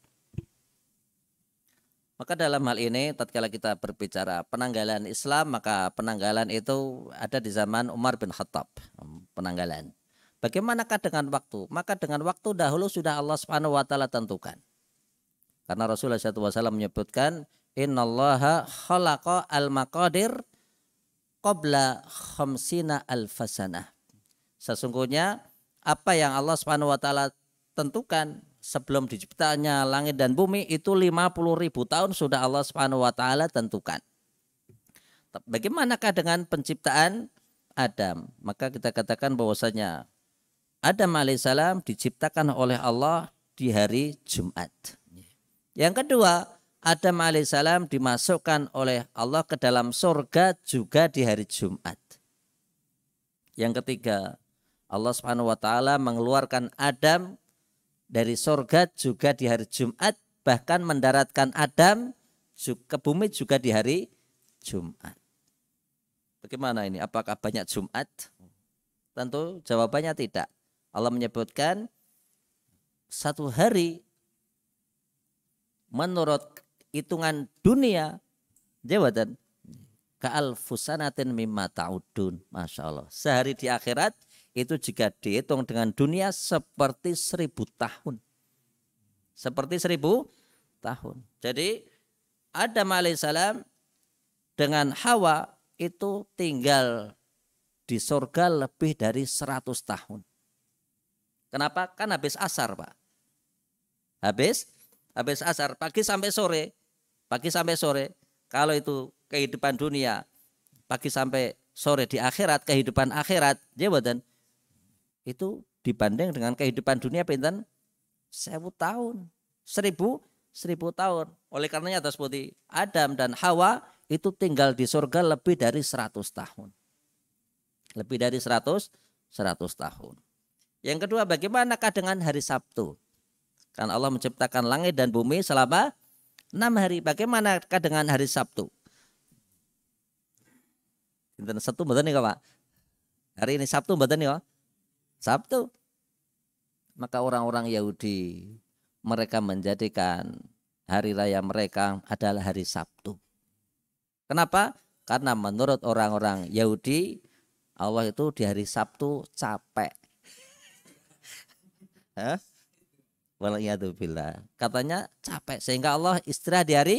Maka dalam hal ini tatkala kita berbicara penanggalan Islam maka penanggalan itu ada di zaman Umar bin Khattab hmm, penanggalan. Bagaimanakah dengan waktu? Maka dengan waktu dahulu sudah Allah Subhanahu wa taala tentukan. Karena Rasulullah SAW menyebutkan innallaha khalaqa al-maqadir qabla khamsina alfasanah. Sesungguhnya apa yang Allah Subhanahu wa taala tentukan sebelum diciptanya langit dan bumi itu 50 ribu tahun sudah Allah Subhanahu wa taala tentukan. Bagaimanakah dengan penciptaan Adam? Maka kita katakan bahwasanya Adam alaihissalam diciptakan oleh Allah di hari Jumat. Yang kedua, Adam alaihissalam dimasukkan oleh Allah ke dalam surga juga di hari Jumat. Yang ketiga, Allah Subhanahu wa taala mengeluarkan Adam dari surga juga di hari Jumat bahkan mendaratkan Adam ke bumi juga di hari Jumat. Bagaimana ini? Apakah banyak Jumat? Tentu jawabannya tidak. Allah menyebutkan satu hari menurut hitungan dunia jawaban ke fusanatin mimma ta'udun. Masya Allah. Sehari di akhirat itu jika dihitung dengan dunia seperti seribu tahun. Seperti seribu tahun. Jadi Adam alaihissalam dengan Hawa itu tinggal di surga lebih dari seratus tahun. Kenapa? Kan habis asar, Pak. Habis habis asar, pagi sampai sore. Pagi sampai sore. Kalau itu kehidupan dunia, pagi sampai sore di akhirat, kehidupan akhirat, ya itu dibanding dengan kehidupan dunia pinten sewu tahun seribu seribu tahun oleh karenanya atas seperti Adam dan Hawa itu tinggal di surga lebih dari seratus tahun lebih dari seratus seratus tahun yang kedua bagaimanakah dengan hari Sabtu Kan Allah menciptakan langit dan bumi selama enam hari bagaimanakah dengan hari Sabtu Sinten Sabtu mboten nih Pak. Hari ini Sabtu betul nih Pak. Sabtu. Maka orang-orang Yahudi mereka menjadikan hari raya mereka adalah hari Sabtu. Kenapa? Karena menurut orang-orang Yahudi Allah itu di hari Sabtu capek. Hah? Katanya capek sehingga Allah istirahat di hari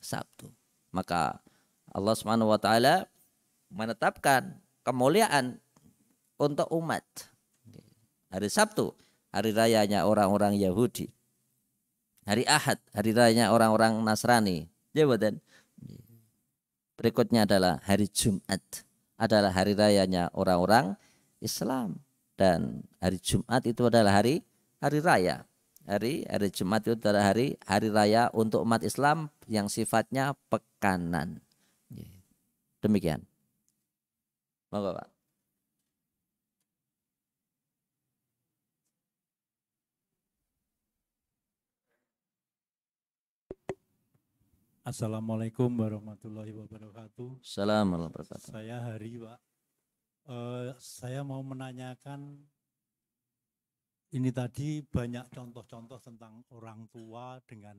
Sabtu. Maka Allah Subhanahu wa taala menetapkan kemuliaan untuk umat hari Sabtu, hari rayanya orang-orang Yahudi. Hari Ahad, hari rayanya orang-orang Nasrani. Jabatan. Ya, Berikutnya adalah hari Jumat, adalah hari rayanya orang-orang Islam dan hari Jumat itu adalah hari hari raya. Hari hari Jumat itu adalah hari hari raya untuk umat Islam yang sifatnya pekanan. Demikian. Monggo Assalamualaikum warahmatullahi wabarakatuh. Salam wabarakatuh. Saya Hari Pak. Uh, saya mau menanyakan ini tadi banyak contoh-contoh tentang orang tua dengan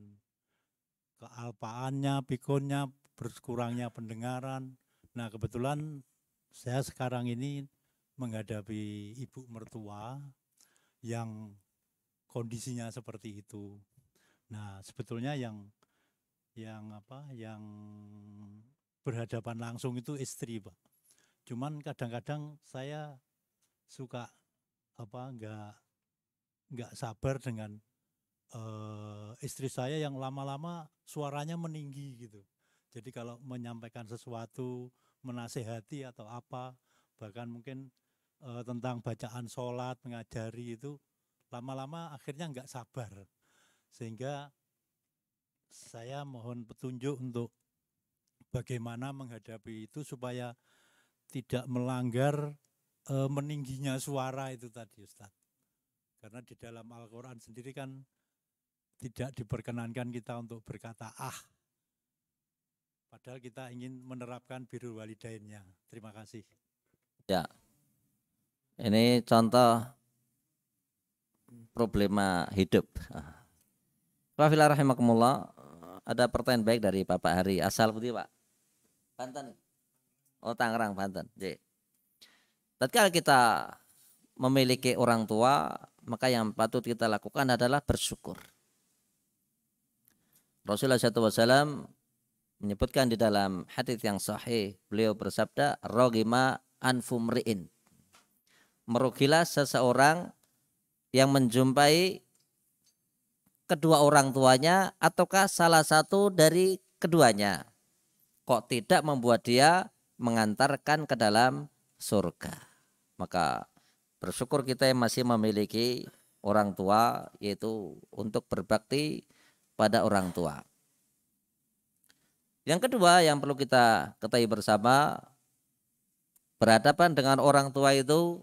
kealpaannya, pikonnya, berkurangnya pendengaran. Nah kebetulan saya sekarang ini menghadapi ibu mertua yang kondisinya seperti itu. Nah sebetulnya yang yang apa yang berhadapan langsung itu istri pak cuman kadang-kadang saya suka apa nggak nggak sabar dengan uh, istri saya yang lama-lama suaranya meninggi gitu jadi kalau menyampaikan sesuatu menasehati atau apa bahkan mungkin uh, tentang bacaan sholat mengajari itu lama-lama akhirnya nggak sabar sehingga saya mohon petunjuk untuk bagaimana menghadapi itu supaya tidak melanggar e, meningginya suara itu tadi Ustaz. Karena di dalam Al-Quran sendiri kan tidak diperkenankan kita untuk berkata ah. Padahal kita ingin menerapkan biru walidainnya. Terima kasih. Ya. Ini contoh problema hidup. Ah. Rafilah rahimakumullah ada pertanyaan baik dari Bapak Hari. Asal putih Pak. Banten. Oh Tangerang Banten. Jadi, ketika kita memiliki orang tua, maka yang patut kita lakukan adalah bersyukur. Rasulullah SAW menyebutkan di dalam hadis yang sahih, beliau bersabda, "Rogima anfumriin." Merugilah seseorang yang menjumpai kedua orang tuanya ataukah salah satu dari keduanya. Kok tidak membuat dia mengantarkan ke dalam surga. Maka bersyukur kita yang masih memiliki orang tua yaitu untuk berbakti pada orang tua. Yang kedua yang perlu kita ketahui bersama berhadapan dengan orang tua itu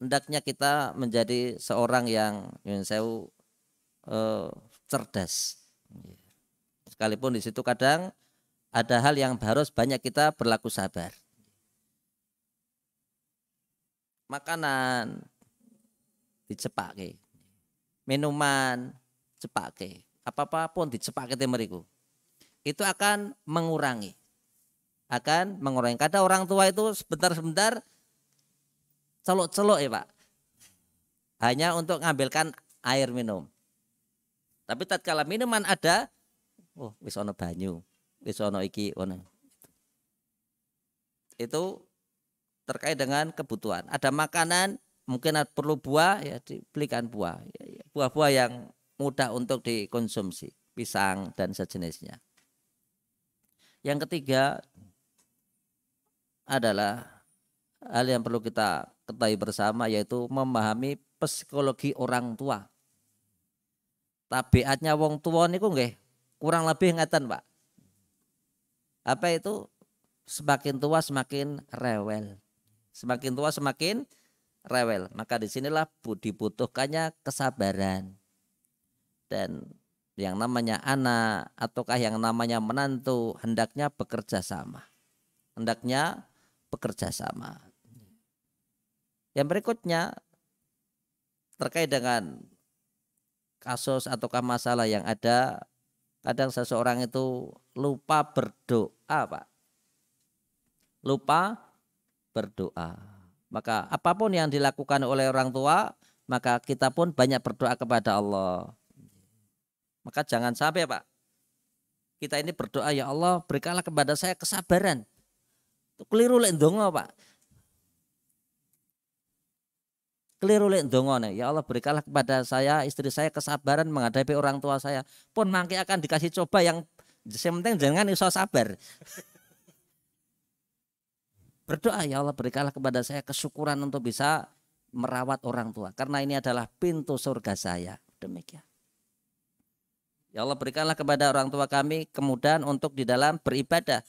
hendaknya kita menjadi seorang yang eh, cerdas. Sekalipun di situ kadang ada hal yang harus banyak kita berlaku sabar. Makanan dicepake, minuman cepake, apa-apapun dicepake temeriku. Itu akan mengurangi. Akan mengurangi. Kata orang tua itu sebentar-sebentar celok-celok ya Pak. Hanya untuk ngambilkan air minum. Tapi tatkala minuman ada, oh wis ana banyu, wis ana iki ono. Itu terkait dengan kebutuhan. Ada makanan, mungkin perlu buah ya dibelikan buah. Ya, ya. Buah-buah yang mudah untuk dikonsumsi, pisang dan sejenisnya. Yang ketiga adalah hal yang perlu kita ketahui bersama yaitu memahami psikologi orang tua tabiatnya wong tua niku nggih kurang lebih ngeten, Pak. Apa itu? Semakin tua semakin rewel. Semakin tua semakin rewel. Maka disinilah dibutuhkannya kesabaran. Dan yang namanya anak ataukah yang namanya menantu hendaknya bekerja sama. Hendaknya bekerja sama. Yang berikutnya terkait dengan kasus ataukah masalah yang ada kadang seseorang itu lupa berdoa Pak lupa berdoa maka apapun yang dilakukan oleh orang tua maka kita pun banyak berdoa kepada Allah maka jangan sampai Pak kita ini berdoa ya Allah berikanlah kepada saya kesabaran itu keliru lek Pak keliru lek dongone ya Allah berikanlah kepada saya istri saya kesabaran menghadapi orang tua saya pun mangke akan dikasih coba yang yang penting jangan iso sabar berdoa ya Allah berikanlah kepada saya kesyukuran untuk bisa merawat orang tua karena ini adalah pintu surga saya demikian ya Allah berikanlah kepada orang tua kami kemudahan untuk di dalam beribadah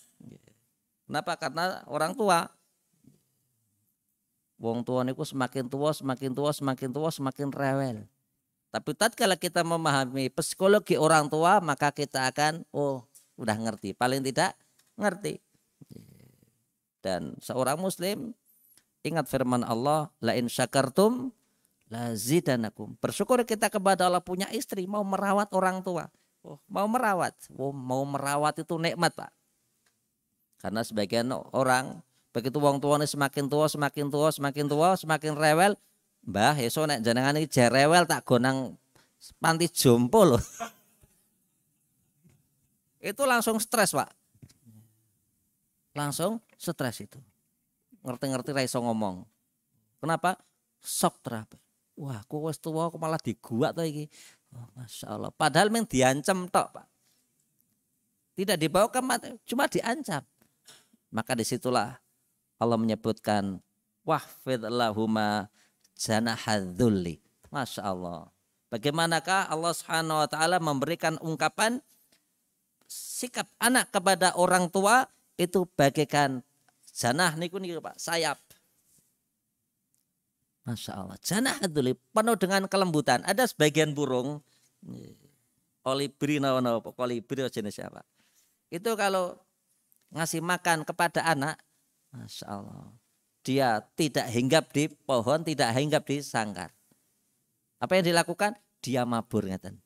kenapa karena orang tua Wong tua niku semakin tua, semakin tua, semakin tua, semakin rewel. Tapi tatkala kita memahami psikologi orang tua, maka kita akan oh, udah ngerti. Paling tidak ngerti. Dan seorang muslim ingat firman Allah, la in syakartum la zidanakum. Bersyukur kita kepada Allah punya istri mau merawat orang tua. Oh, mau merawat. Oh, mau merawat itu nikmat, Pak. Karena sebagian orang Begitu wong ini semakin tua, semakin tua, semakin tua, semakin rewel. Mbah, esok nek jenengan iki rewel tak gonang panti jompo loh. Itu langsung stres, Pak. Langsung stres itu. Ngerti-ngerti ra iso ngomong. Kenapa? Shock terapi. Wah, aku wis tuwa aku malah diguak to iki. Oh, Masya Allah. Padahal main diancam tok, Pak. Tidak dibawa ke mati, cuma diancam. Maka disitulah Allah menyebutkan wahfid lahuma janahadzulli. Masya Allah. Bagaimanakah Allah Subhanahu wa taala memberikan ungkapan sikap anak kepada orang tua itu bagaikan janah niku niku Pak, sayap. Masya Allah. Janah aduli, penuh dengan kelembutan. Ada sebagian burung, kolibri nawa no, kolibri jenis siapa. Itu kalau ngasih makan kepada anak, Masya Allah. Dia tidak hinggap di pohon, tidak hinggap di sangkar. Apa yang dilakukan? Dia mabur ngeten.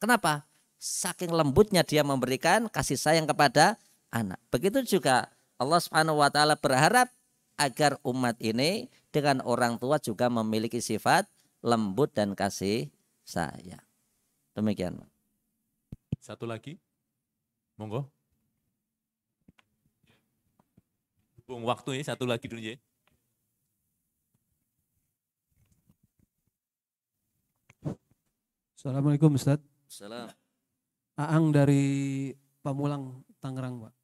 Kenapa? Saking lembutnya dia memberikan kasih sayang kepada anak. Begitu juga Allah Subhanahu wa taala berharap agar umat ini dengan orang tua juga memiliki sifat lembut dan kasih sayang. Demikian. Satu lagi. Monggo. Bung, ini satu lagi dulu ya. Assalamualaikum Ustaz. Salam. Aang dari Pamulang, Tangerang Pak.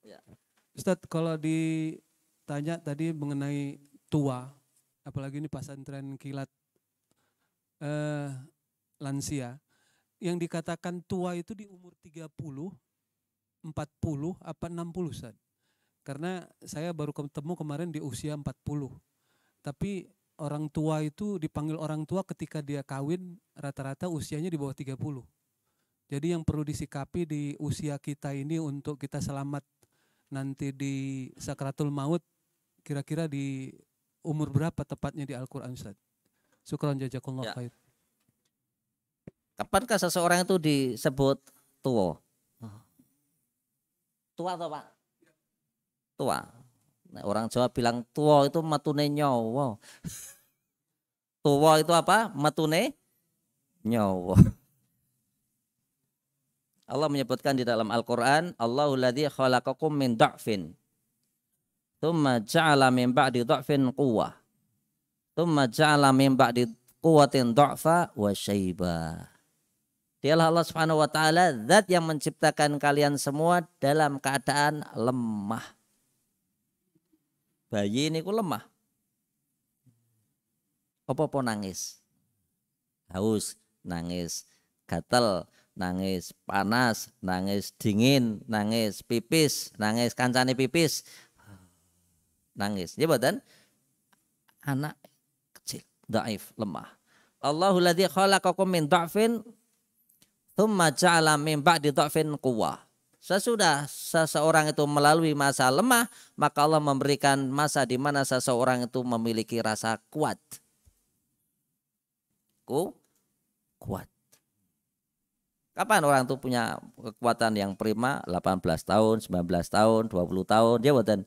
Ya. Ustaz kalau ditanya tadi mengenai tua, apalagi ini pesantren kilat eh, lansia, yang dikatakan tua itu di umur 30, 40, apa 60 Ustaz? Karena saya baru ketemu kemarin di usia 40. Tapi orang tua itu dipanggil orang tua ketika dia kawin rata-rata usianya di bawah 30. Jadi yang perlu disikapi di usia kita ini untuk kita selamat nanti di sakratul maut kira-kira di umur berapa tepatnya di Al-Qur'an Ustaz? Syukran jazakallah ya. khair. Kapankah seseorang itu disebut tua? Tua atau Pak? tua. Nah, orang Jawa bilang tua itu matune nyowo. Tua itu apa? Matune nyowo. Allah menyebutkan di dalam Al-Quran, Allahu ladhi khalaqakum min da'fin. Thumma ja'ala min ba'di da'fin kuwa. Thumma ja'ala min ba'di quwatin da'fa wa syaibah. Dialah Allah Subhanahu wa taala zat yang menciptakan kalian semua dalam keadaan lemah bayi ini ku lemah. Apa-apa nangis. Haus, nangis. Gatel, nangis panas, nangis dingin, nangis pipis, nangis kancane pipis, nangis. Ya boten? Anak kecil, daif, lemah. Allahu ladzi khalaqakum min dha'fin thumma ja'ala min ba'di dha'fin quwwah. Sesudah seseorang itu melalui masa lemah, maka Allah memberikan masa di mana seseorang itu memiliki rasa kuat. Ku kuat. Kapan orang itu punya kekuatan yang prima? 18 tahun, 19 tahun, 20 tahun. Dia buatan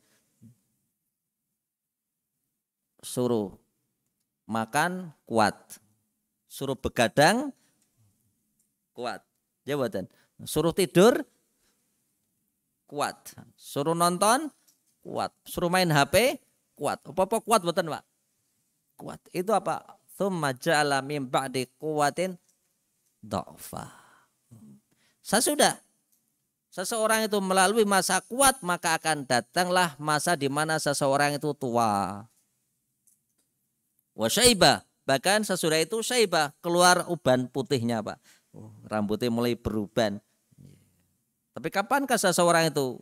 suruh makan kuat. Suruh begadang kuat. Dia buatan suruh tidur kuat. Suruh nonton kuat. Suruh main HP kuat. Apa-apa kuat buatan Pak? Kuat. Itu apa? Thumma ja'ala min ba'di do'fa. Saya sudah. seseorang itu melalui masa kuat maka akan datanglah masa di mana seseorang itu tua. Wa bahkan sesudah itu syaiba keluar uban putihnya, Pak. Oh, rambutnya mulai beruban tapi kapankah seseorang itu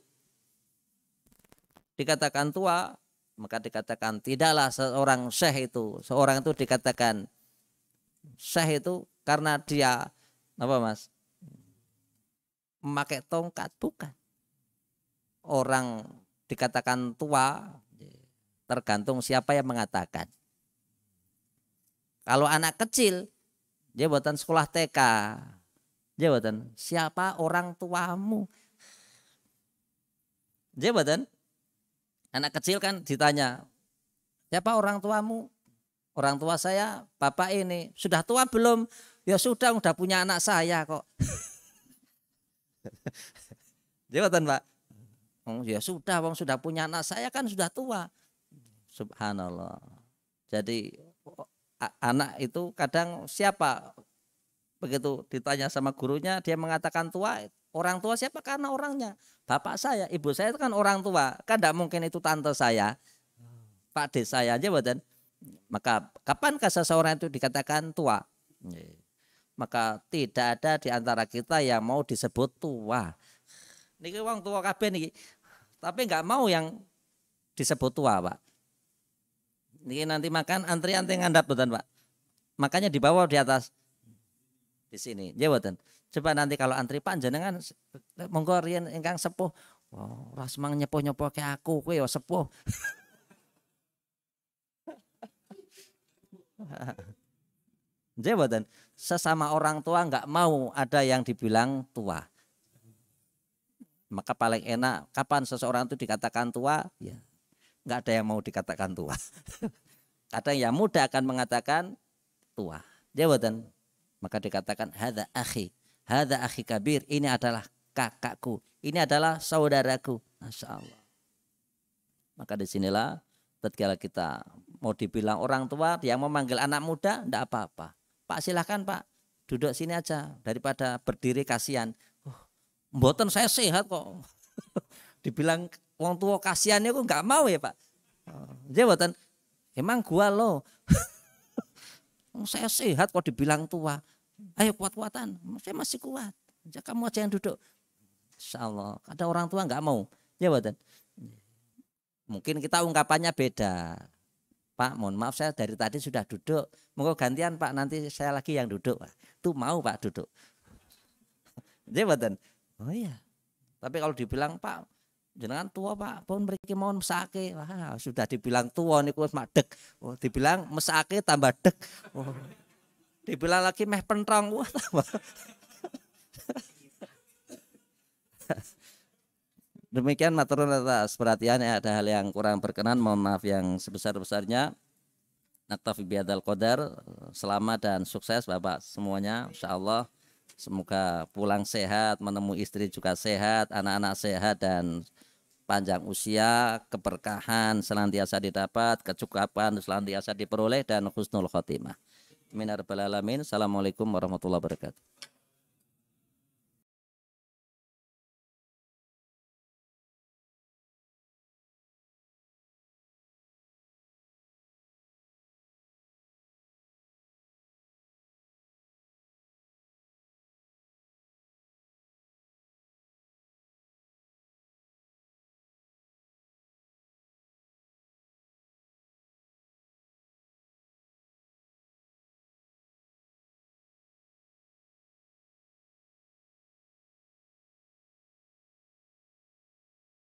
dikatakan tua? Maka dikatakan tidaklah seorang syekh itu. Seorang itu dikatakan syekh itu karena dia apa mas? Memakai tongkat bukan. Orang dikatakan tua tergantung siapa yang mengatakan. Kalau anak kecil dia buatan sekolah TK, Jawaban iya, Siapa orang tuamu? Jawaban iya, Anak kecil kan ditanya, siapa orang tuamu? Orang tua saya, bapak ini. Sudah tua belum? Ya sudah, udah punya anak saya kok. Jawaban iya, Pak. Oh, ya sudah, wong sudah punya anak saya kan sudah tua. Subhanallah. Jadi anak itu kadang siapa begitu ditanya sama gurunya dia mengatakan tua orang tua siapa karena orangnya bapak saya ibu saya itu kan orang tua kan tidak mungkin itu tante saya pak de saya aja badan maka kapan seseorang itu dikatakan tua maka tidak ada di antara kita yang mau disebut tua niki wong tua kabeh niki tapi nggak mau yang disebut tua pak niki nanti makan antri anteng ngandap bukan pak makanya di bawah di atas di sini. Ya boten. Coba nanti kalau antri panjenengan monggo riyen ingkang sepuh. Wah, wow, ras mang nyepuh-nyepuh ke aku kowe ya sepuh. Ya Sesama orang tua enggak mau ada yang dibilang tua. Maka paling enak kapan seseorang itu dikatakan tua, ya nggak ada yang mau dikatakan tua. Kadang yang muda akan mengatakan tua. Ya maka dikatakan hada akhi, hada akhi kabir, ini adalah kakakku, ini adalah saudaraku. Masya Allah. Maka disinilah tatkala kita mau dibilang orang tua yang memanggil anak muda, tidak apa-apa. Pak silahkan pak, duduk sini aja daripada berdiri kasihan. Oh, mboten saya sehat kok. dibilang wong tua kasihannya kok nggak mau ya pak. Dia oh, mboten, emang gua lo. saya sehat kok dibilang tua. Ayo kuat-kuatan. Saya masih kuat. Ya, kamu aja yang duduk. Insya Allah. Ada orang tua nggak mau. Ya Badan. Mungkin kita ungkapannya beda. Pak, mohon maaf saya dari tadi sudah duduk. mau gantian Pak, nanti saya lagi yang duduk. Itu mau Pak duduk. Ya Badan. Oh iya. Tapi kalau dibilang Pak, jenengan tua Pak, pun mriki mohon mesake. Wah, sudah dibilang tua niku mak dek. Oh, dibilang mesake tambah dek. Oh. Dibilang lagi meh pentrong. Wah, Demikian maturun atas ya ada hal yang kurang berkenan mohon maaf yang sebesar-besarnya. Naktafi biadal qadar. Selamat dan sukses Bapak semuanya Insya Allah Semoga pulang sehat, menemui istri juga sehat, anak-anak sehat dan panjang usia, keberkahan senantiasa didapat, kecukupan senantiasa diperoleh dan khusnul khotimah minar ya Balalamin, Assalamualaikum warahmatullahi wabarakatuh.